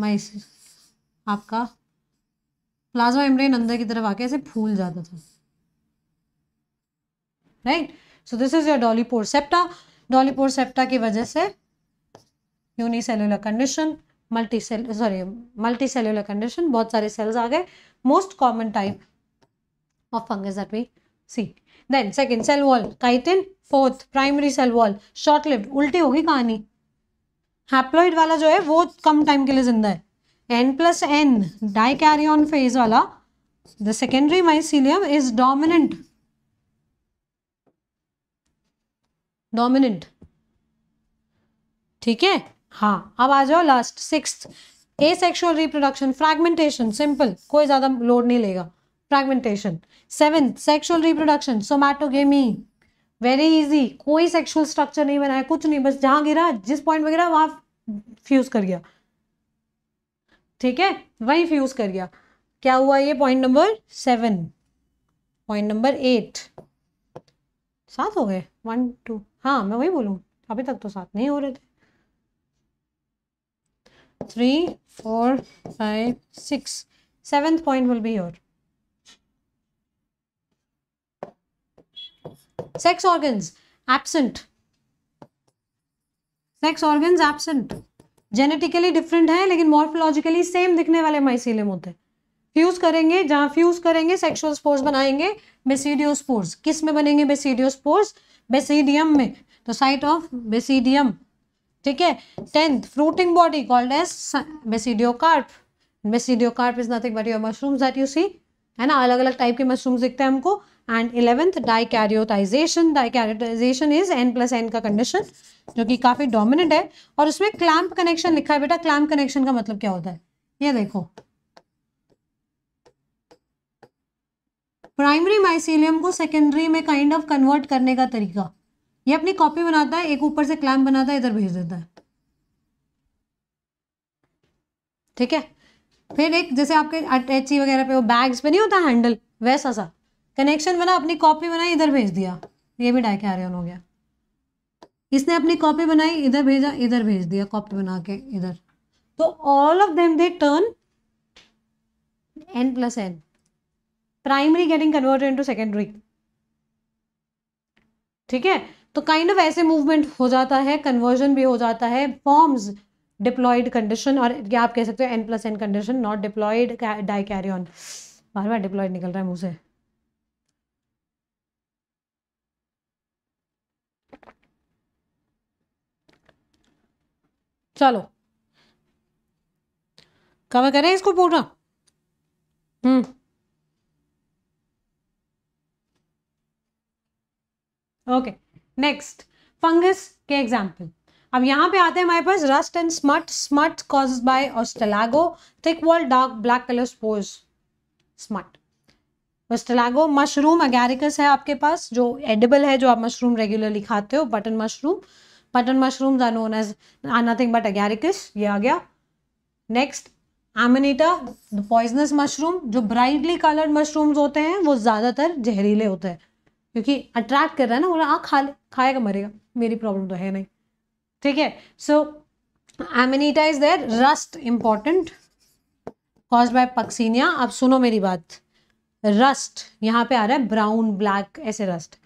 माइस आपका प्लाज्मा मेम्ब्रेन अंदर की तरफ आके ऐसे फूल जाता था right so this is your dolipore septa dolipore septa की वजह से unicellular condition multi cell sorry multicellular condition बहुत सारे सेल्स आ गए most common type of fungus that we see then second cell wall chitin fourth primary cell wall short lived उल्टी होगी कहानी हैप्लॉइड वाला जो है वो कम टाइम के लिए जिंदा है N plus N dikaryon phase वाला the secondary mycelium is dominant dominant ठीक है हाँ अब आ जाओ last six asexual reproduction fragmentation simple कोई ज़्यादा लोड नहीं लेगा fragmentation seventh sexual reproduction somatogamy very easy कोई सेक्शुअल स्ट्रक्चर नहीं बनाया कुछ नहीं बस जहां गिरा जिस पॉइंट में गिरा वहां फ्यूज कर गया ठीक है वहीं फ्यूज कर गया क्या हुआ ये point number seven point number eight सात हो गए वन टू हाँ मैं वही बोलूँ अभी तक तो सात नहीं हो रहे थे three four five six seventh point will be your sex organs absent sex organs absent genetically different है लेकिन मॉर्फोलॉजिकली सेम दिखने वाले माइसिलियम होते हैं फ्यूज करेंगे जहाँ फ्यूज करेंगे सेक्सुअल स्पोर्स बनाएंगे स्पोर्स किस में बनेंगे बेसिडियोस्पोर्स बेसिडियम में तो साइट ऑफ बेसिडियम ठीक है tenth fruiting body called as basidiocarp basidiocarp is nothing but your mushrooms that you see है ना अलग अलग टाइप के मशरूम्स दिखते हैं हमको and eleventh dikaryotization dikaryotization is N plus N का कंडीशन जो कि काफ़ी डोमिनेंट है और उसमें क्लैम्प कनेक्शन लिखा है बेटा क्लैम्प कनेक्शन का मतलब क्या होता है ये देखो प्राइमरी माइसीलियम को सेकेंडरी में काइंड ऑफ कन्वर्ट करने का तरीका ये अपनी कॉपी बनाता है एक ऊपर से क्लैम्प बनाता है इधर भेज देता है ठीक है फिर एक जैसे आपके अटैची e वगैरह पे वो बैग्स पे नहीं होता हैंडल वैसा सा कनेक्शन बना अपनी कॉपी बनाई इधर भेज दिया ये भी डाइक्यारियन हो गया इसने अपनी कॉपी बनाई इधर भेजा इधर भेज दिया कॉपी बना के इधर तो all of them they turn N plus N primary getting converted into secondary ठीक है तो काइंड ऑफ ऐसे मूवमेंट हो जाता है कन्वर्जन भी हो जाता है फॉर्म्स डिप्लॉयड कंडीशन और क्या आप कह सकते हो N plus N condition not diploid dikaryon बार बार डिप्लॉयड निकल रहा है मुझसे चलो कवर करें इसको पूरा हम्म ओके नेक्स्ट फंगस के एग्जाम्पल अब यहाँ पे आते हैं हमारे पास rust and smut smut cause by Ustilago thick wall dark black colour spores smut Ustilago mushroom Agaricus है आपके पास जो एडिबल है जो आप मशरूम रेगुलरली खाते हो button mushroom Button mushrooms are known as are nothing but agaricus. ये आ गया नेक्स्ट एमिनेटा पॉइजनस मशरूम जो ब्राइटली कलर्ड मशरूम्स होते हैं वो ज़्यादातर जहरीले होते हैं क्योंकि अट्रैक्ट कर रहा है ना बोला आ हाँ, खा खाएगा मरेगा मेरी प्रॉब्लम तो है नहीं ठीक है so Amanita is there rust important cause by Puccinia अब सुनो मेरी बात रस्ट यहाँ पे आ रहा है ब्राउन ब्लैक ऐसे rust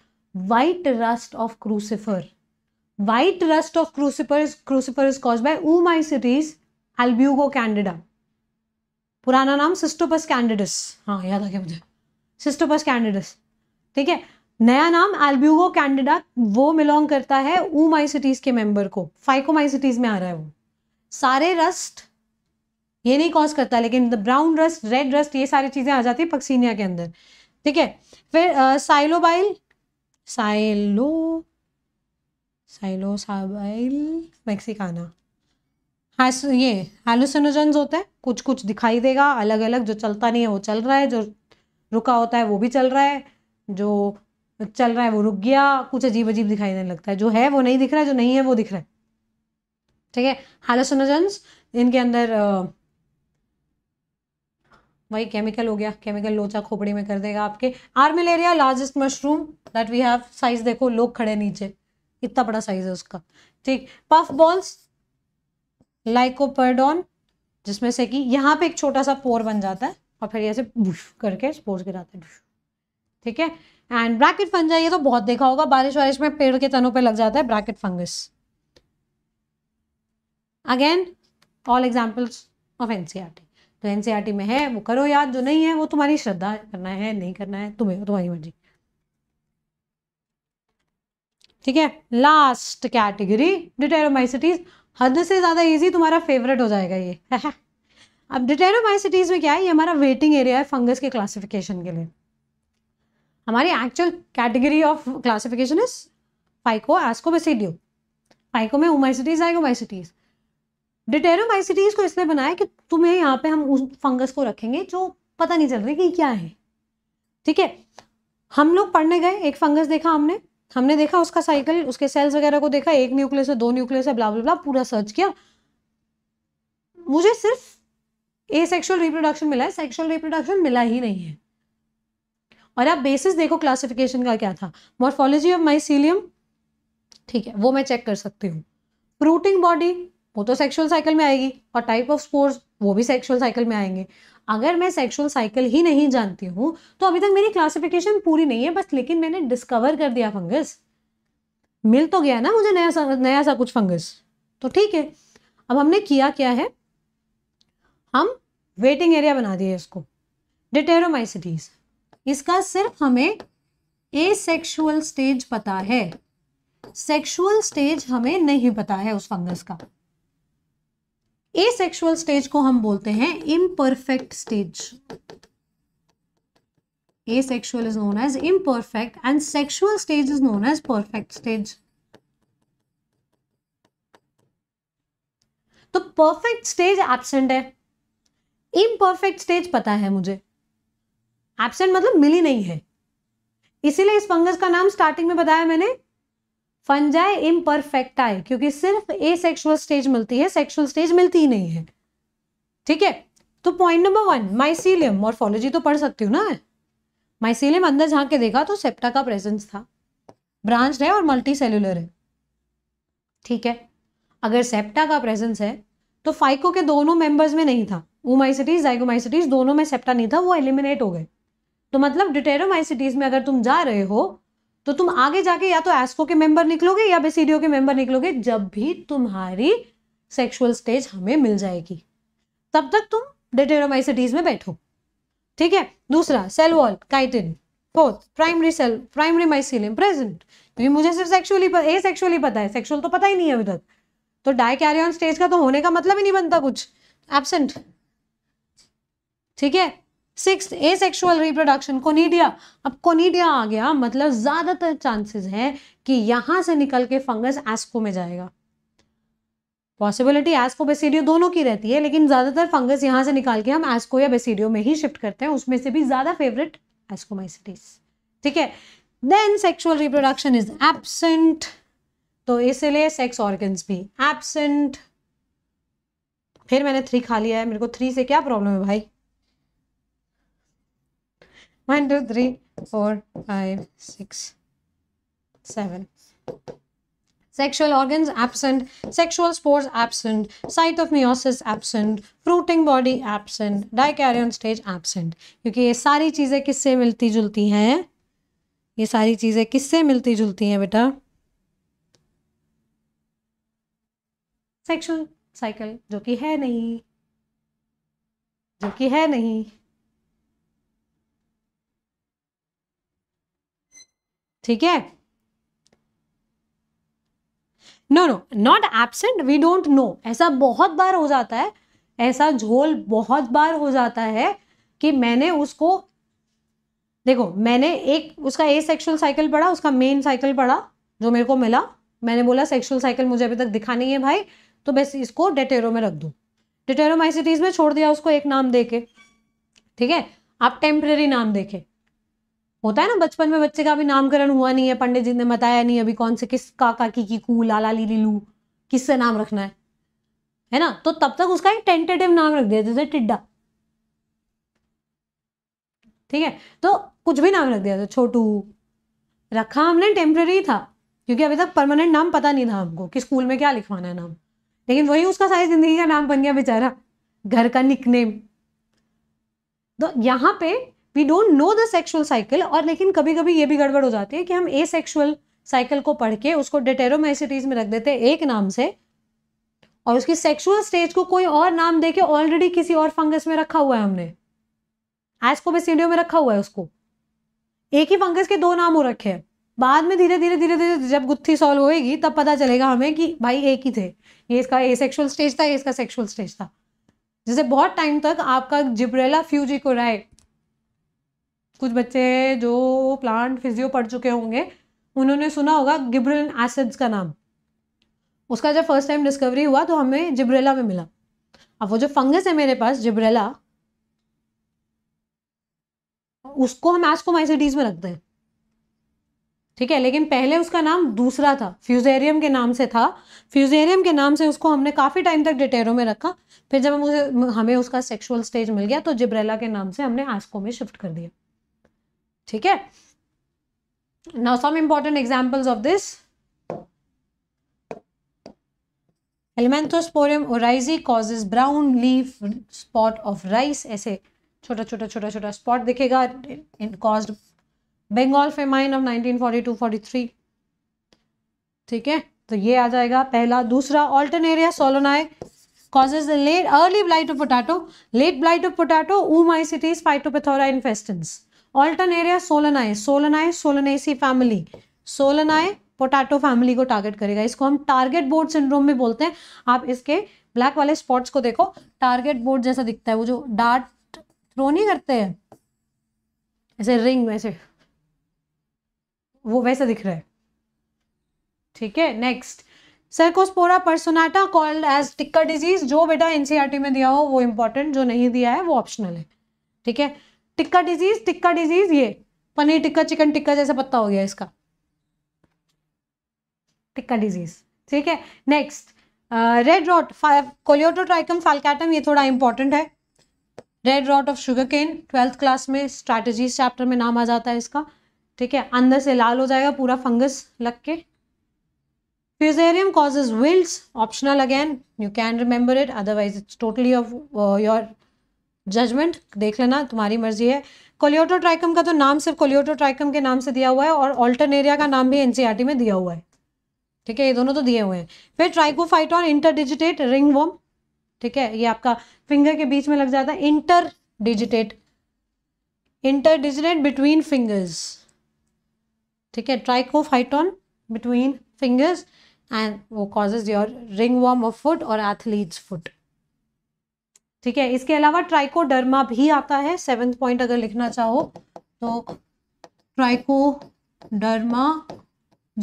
white rust of crucifer of rust of cruciferous cruciferous caused by सिटीज एल्ब्यूगो कैंडिडा पुराना नाम सिस्टोपस कैंडिडस हाँ याद आ गया मुझे सिस्टोपस कैंडिडस ठीक है नया नाम एल्ब्यूगो कैंडिडा वो बिलोंग करता है सिटीज के मेंबर को फाइकोमाइसिटीज में आ रहा है वो सारे रस्ट ये नहीं कॉज करता लेकिन the brown rust red rust ये सारी चीज़ें आ जाती है पक्सीनिया के अंदर ठीक है फिर साइलोबाइल साइलो साइलोसाबाइल मैक्सिकाना हाँ ये हेलुसिनोजेंस होते हैं कुछ कुछ दिखाई देगा अलग अलग जो चलता नहीं है वो चल रहा है जो रुका होता है वो भी चल रहा है जो चल रहा है वो रुक गया कुछ अजीब अजीब दिखाई देने लगता है जो है वो नहीं दिख रहा है जो नहीं है वो दिख रहा है ठीक है हेलोसोनोजेंस इनके अंदर वही केमिकल हो गया केमिकल लोचा खोपड़ी में कर देगा आपके Armillaria largest mushroom that we have size देखो लोग खड़े नीचे इतना बड़ा साइज है उसका ठीक पफ बॉल्स लाइकोपर्डोन जिसमें से कि यहाँ पे एक छोटा सा पोर बन जाता है और फिर ऐसे बुश करके स्पोर्स गिराते हैं ठीक है एंड ब्रैकेट फंजा ये तो बहुत देखा होगा बारिश वारिश में पेड़ के तनों पे लग जाता है bracket fungus again all examples of NCERT तो एनसीआरटी e में है वो करो याद जो नहीं है वो तुम्हारी श्रद्धा करना है नहीं करना है तुम्हें तुम्हारी मर्जी ठीक है लास्ट कैटेगरी डिटेरोमाइसिटीज हद से ज़्यादा इजी तुम्हारा फेवरेट हो जाएगा ये अब डिटेरोमाइसिटीज में क्या है ये हमारा वेटिंग एरिया है फंगस के क्लासिफिकेशन के लिए हमारी actual category of classification is phyco asco basidio phyco में ओमाइसिटीज आएगोमाइसिटीज डिटेरोमाइसिटीज को इसलिए बनाया कि तुम्हें यहाँ पे हम उस फंगस को रखेंगे जो पता नहीं चल रही कि क्या है ठीक है हम लोग पढ़ने गए एक फंगस देखा हमने हमने देखा उसका साइकिल उसके सेल्स वगैरह को देखा एक न्यूक्लियस है दो न्यूक्लियस है ब्ला ब्ला पूरा सर्च किया मुझे सिर्फ ए सेक्शुअल रिप्रोडक्शन मिला है सेक्शुअल रिप्रोडक्शन मिला ही नहीं है और आप बेसिस देखो क्लासिफिकेशन का क्या था मॉर्फोलॉजी ऑफ माइसीलियम ठीक है वो मैं चेक कर सकती हूँ फ्रूटिंग बॉडी वो तो सेक्सुअल साइकिल में आएगी और टाइप ऑफ स्पोर्स वो भी सेक्सुअल साइकिल में आएंगे अगर मैं सेक्सुअल साइकिल ही नहीं जानती हूँ तो अभी तक मेरी क्लासिफिकेशन पूरी नहीं है बस लेकिन मैंने डिस्कवर कर दिया फंगस मिल तो गया ना मुझे नया सा नया सा कुछ फंगस तो ठीक है अब हमने किया क्या है हम वेटिंग एरिया बना दिए इसको डिटेरोमाइसिटीज इसका सिर्फ हमें ए सेक्शुअल स्टेज पता है सेक्सुअल स्टेज हमें नहीं पता है उस फंगस का ए सेक्सुअल स्टेज को हम बोलते हैं imperfect stage a is known as imperfect and sexual stage is known as perfect stage तो परफेक्ट स्टेज एबसेंट है इम्परफेक्ट स्टेज पता है मुझे एबसेंट मतलब मिली नहीं है इसीलिए इस फंगस का नाम स्टार्टिंग में बताया मैंने फंजाई इम्परफेक्टा है क्योंकि सिर्फ ए सेक्शुअल स्टेज मिलती है सेक्शुअल स्टेज मिलती ही नहीं है ठीक है तो point number one mycelium morphology तो पढ़ सकती हूँ ना माइसीलियम अंदर झाँक के देखा तो सेप्टा का प्रेजेंस था ब्रांच है और मल्टी सेल्यूलर है ठीक है अगर सेप्टा का प्रेजेंस है तो फाइको के दोनों मेंबर्स में नहीं था ऊमाइसिटीज जाइगोमाइसिटीज दोनों में सेप्टा नहीं था वो एलिमिनेट हो गए तो मतलब डिटेरोमाइसिटीज में अगर तुम जा रहे हो तो तुम आगे जाके या तो एस्को के मेंबर निकलोगे या बेसिडियो के मेंबर निकलोगे जब भी तुम्हारी सेक्सुअल स्टेज हमें मिल जाएगी तब तक तुम डेटेरोमाइसिटीज में बैठो ठीक है दूसरा cell wall chitin fourth primary cell primary mycelium present क्योंकि मुझे सिर्फ सेक्सुअली ए सेक्सुअली पता है सेक्सुअल तो पता ही नहीं है अभी तक तो डाई स्टेज का तो होने का मतलब ही नहीं बनता कुछ एबसेंट ठीक है six asexual reproduction conidia अब कोनीडिया आ गया मतलब ज़्यादातर चांसेस है कि यहां से निकल के फंगस एस्को में जाएगा पॉसिबिलिटी एस्को बेसिडियो दोनों की रहती है लेकिन ज़्यादातर फंगस यहां से निकाल के हम एस्को या बेसिडियो में ही शिफ्ट करते हैं उसमें से भी ज़्यादा फेवरेट एस्कोमाइसिटीज ठीक है then sexual reproduction is absent तो इसलिए सेक्स ऑर्गन्स भी एबसेंट फिर मैंने थ्री खा लिया है मेरे को थ्री से क्या प्रॉब्लम है भाई 1, 2, 3, 4, 5, 6, 7. Sexual organs absent, sexual spores absent, site of meiosis absent, fruiting body absent, dikaryon stage absent. kyunki ye sari cheeze kisse milti julti hain ye sari cheeze kisse milti julti hain beta sexual cycle jo ki hai nahi jo ki hai nahi ठीक है no no not absent we don't know ऐसा बहुत बार हो जाता है ऐसा झोल बहुत बार हो जाता है कि मैंने उसको देखो मैंने एक उसका ए सेक्शुअल साइकिल पढ़ा उसका मेन साइकिल पढ़ा जो मेरे को मिला मैंने बोला सेक्शुअल साइकिल मुझे अभी तक दिखा नहीं है भाई तो बस इसको डेटेरो में रख दूँ डेटेरोमाइसिटीज में छोड़ दिया उसको एक नाम दे के ठीक है आप टेम्प्रेरी नाम देखे होता है ना बचपन में बच्चे का अभी नामकरण हुआ नहीं है पंडित जी ने बताया नहीं अभी कौन से किस काका की की कू लाला ली लू से नाम रखना है है ना तो तब तक उसका एक टेंटेटिव नाम रख दिया जैसे टिड्डा ठीक है तो कुछ भी नाम रख दिया था छोटू रखा हमने टेम्प्रेरी था क्योंकि अभी तक परमानेंट नाम पता नहीं था हमको कि स्कूल में क्या लिखवाना है नाम लेकिन वही उसका सारी जिंदगी का नाम बन गया बेचारा घर का निकनेम तो यहाँ पे we don't know the sexual cycle और लेकिन कभी कभी ये भी गड़बड़ हो जाती है कि हम ए सेक्शुअल साइकिल को पढ़ के उसको डेटेरोमाइसिटीज में रख देते हैं एक नाम से और उसकी सेक्सुअल स्टेज को कोई और नाम दे के ऑलरेडी किसी और फंगस में रखा हुआ है हमने सीडियो में रखा हुआ है उसको एक ही फंगस के दो नाम हो रखे हैं बाद में धीरे धीरे धीरे धीरे जब गुत्थी सॉल्व होएगी तब पता चलेगा हमें कि भाई एक ही थे ये इसका ए सेक्शुअल स्टेज था ये इसका सेक्शुअल स्टेज था जैसे बहुत टाइम तक आपका जिब्रेला फ्यूजी को राय कुछ बच्चे जो प्लांट फिजियो पढ़ चुके होंगे उन्होंने सुना होगा गिब्रिल एसिड्स का नाम उसका जब फर्स्ट टाइम डिस्कवरी हुआ तो हमें जिब्रेला में मिला अब वो जो फंगस है मेरे पास जिब्रेला उसको हम एस्कोमाइसिटीज में रखते हैं ठीक है लेकिन पहले उसका नाम दूसरा था फ्यूजेरियम के नाम से था फ्यूजेरियम के नाम से उसको हमने काफ़ी टाइम तक डिटेरो में रखा फिर जब हम उसे हमें उसका सेक्सुअल स्टेज मिल गया तो जिब्रेला के नाम से हमने एस्को में शिफ्ट कर दिया ठीक है now some important examples of this Helminthosporium oryzae causes brown leaf spot of rice ऐसे छोटा छोटा छोटा छोटा स्पॉट दिखेगा इन कॉज बेंगाल फेमाइन ऑफ 1942-43 ठीक है तो ये आ जाएगा पहला दूसरा Alternaria solani causes late early blight of potato late blight of potato oomycetes Phytophthora infestans Alternaria solani solani Solanaceae family solani potato family को टारगेट करेगा इसको हम टारगेट बोर्ड सिंड्रोम में बोलते हैं आप इसके ब्लैक वाले स्पॉट्स को देखो टारगेट बोर्ड जैसा दिखता है वो जो डार्ट थ्रो नहीं करते हैं ऐसे रिंग वैसे वो वैसा दिख रहा है ठीक है next Cercospora personata called as tikka disease जो बेटा एनसीईआरटी e में दिया हो वो इंपॉर्टेंट जो नहीं दिया है वो ऑप्शनल है ठीक है टिक्का डिजीज टिक्का डिजीज ये पनीर टिक्का चिकन टिक्का जैसा पत्ता हो गया इसका टिक्का डिजीज ठीक है next red rot Colletotrichum falcatum ये थोड़ा इंपॉर्टेंट है red rot of sugarcane twelfth class में स्ट्रैटेजीज चैप्टर में नाम आ जाता है इसका ठीक है अंदर से लाल हो जाएगा पूरा फंगस लग के Fusarium causes wilts, optional again you can remember it otherwise it's totally of your judgement देख लेना तुम्हारी मर्जी है कोलियोटो ट्राइकम का तो नाम सिर्फ कोलियोटो ट्राइकम के नाम से दिया हुआ है और ऑल्टरनेरिया का नाम भी एनसीआरटी e में दिया हुआ है ठीक है ये दोनों तो दिए हुए हैं फिर ट्राइकोफाइटॉन रिंग रिंगवोम ठीक है ये आपका फिंगर के बीच में लग जाता है interdigitate interdigitate between fingers ठीक है ट्राइकोफाइटॉन बिटवीन फिंगर्स एंड वो causes your ringworm of foot और एथलीट्स फुट ठीक है इसके अलावा ट्राइकोडर्मा भी आता है सेवेंथ पॉइंट अगर लिखना चाहो तो ट्राइकोडर्मा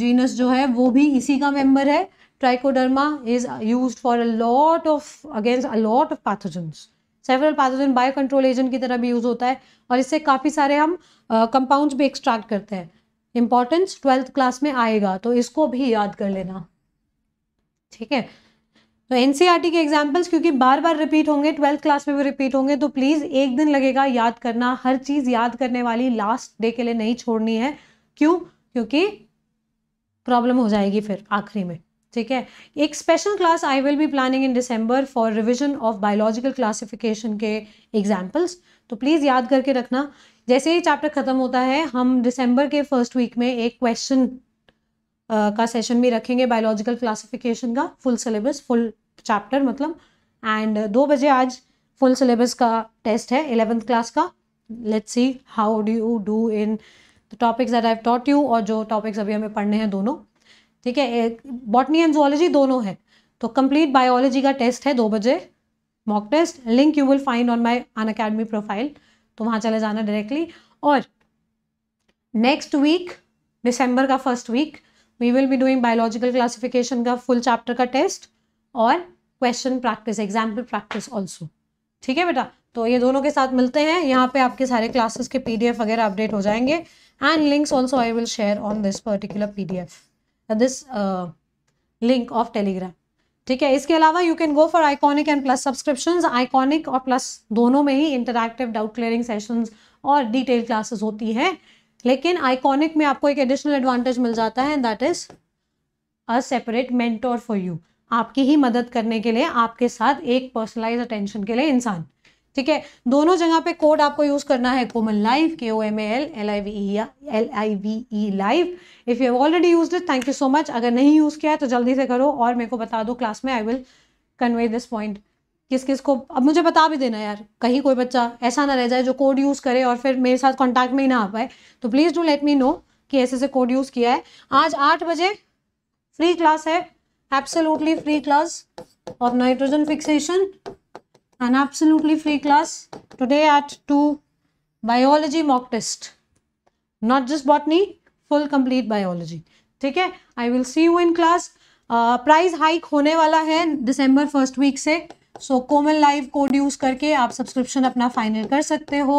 जीनस जो है वो भी इसी का मेंबर है Trichoderma is use for a lot of against a lot of pathogens several pathogen biocontrol agent की तरह भी यूज़ होता है और इससे काफ़ी सारे हम कंपाउंड्स uh, भी एक्सट्रैक्ट करते हैं इंपॉर्टेंस ट्वेल्थ क्लास में आएगा तो इसको भी याद कर लेना ठीक है तो एन e के एग्जाम्पल्स क्योंकि बार बार रिपीट होंगे ट्वेल्थ क्लास में भी रिपीट होंगे तो प्लीज़ एक दिन लगेगा याद करना हर चीज़ याद करने वाली लास्ट डे के लिए नहीं छोड़नी है क्यों क्योंकि प्रॉब्लम हो जाएगी फिर आखिरी में ठीक है एक special class I will be planning in December for revision of biological classification के एग्जाम्पल्स तो प्लीज़ याद करके रखना जैसे ही चैप्टर ख़त्म होता है हम दिसंबर के फर्स्ट वीक में एक क्वेश्चन का सेशन भी रखेंगे बायोलॉजिकल क्लासिफिकेशन का फुल सिलेबस फुल चैप्टर मतलब एंड दो बजे आज फुल सिलेबस का टेस्ट है एलेवेंथ क्लास का let's see how do you do in the topics that I taught you और जो टॉपिक्स अभी हमें पढ़ने हैं दोनों ठीक है बॉटनी एंड जोलॉजी दोनों है तो कंप्लीट बायोलॉजी का टेस्ट है दो बजे mock test link you will find on my Unacademy profile तो वहाँ चले जाना डायरेक्टली और नेक्स्ट वीक दिसंबर का first week we will be doing biological classification का फुल चैप्टर का टेस्ट और question practice example practice also ठीक है बेटा तो ये दोनों के साथ मिलते हैं यहाँ पे आपके सारे क्लासेस के पीडीएफ वगैरह अपडेट हो जाएंगे and links also I will share on this particular PDF this link of Telegram ठीक है इसके अलावा you can go for Iconic and plus subscription Iconic और प्लस दोनों में ही इंटरक्टिव डाउट क्लियरिंग सेशन और डिटेल क्लासेस होती है लेकिन आइकॉनिक में आपको एक एडिशनल एडवांटेज मिल जाता है that is a separate mentor for you आपकी ही मदद करने के लिए आपके साथ एक पर्सनलाइज अटेंशन के लिए इंसान ठीक है दोनों जगह पे कोड आपको यूज करना है Koman live K O M L L I V L I V E live if you already use it thank you so much अगर नहीं यूज किया है तो जल्दी से करो और मेरे को बता दो क्लास में I will convey this point किस किस को अब मुझे बता भी देना यार कहीं कोई बच्चा ऐसा ना रह जाए जो कोड यूज़ करे और फिर मेरे साथ कॉन्टैक्ट में ही ना आ पाए तो please do let me know कि ऐसे से कोड यूज़ किया है आज आठ बजे फ्री क्लास है एब्सोलूटली फ्री क्लास और nitrogen fixation an absolutely free class today at two biology mock test not just botany full complete biology ठीक है I will see you in class price hike होने वाला है दिसंबर first week से so Koman live code use करके आप subscription अपना फाइनल कर सकते हो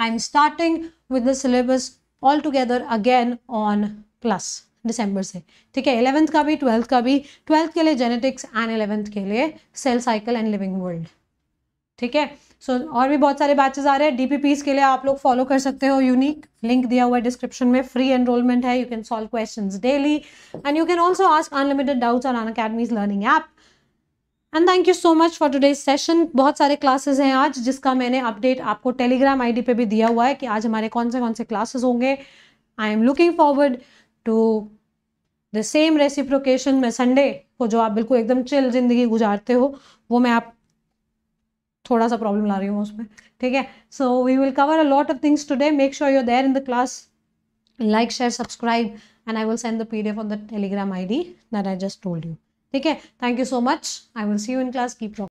I am starting with the syllabus all together again on plus December से ठीक है इलेवेंथ का भी ट्वेल्थ का भी ट्वेल्थ के लिए जेनेटिक्स एंड इलेवेंथ के लिए cell cycle and living world ठीक है सो और भी बहुत सारे बैचेस आ रहे हैं डीपीपीस के लिए आप लोग फॉलो कर सकते हो यूनिक लिंक दिया हुआ है डिस्क्रिप्शन में फ्री एनरोलमेंट है you can solve questions daily and you can also ask unlimited doubts on Unacademy's learning app and thank you so much for today session बहुत सारे क्लासेस हैं आज जिसका मैंने अपडेट आपको टेलीग्राम आईडी पे भी दिया हुआ है कि आज हमारे कौन से कौन से क्लासेस होंगे I am looking forward to the same reciprocation में संडे को जो आप बिल्कुल एकदम चिल जिंदगी गुजारते हो वो मैं आप थोड़ा सा प्रॉब्लम ला रही हूँ उसमें ठीक है so we will cover a lot of things today make sure you're there in the class like and I will send the P D F on the Telegram I D that I just told you ठीक है thank you so much I will see you in class keep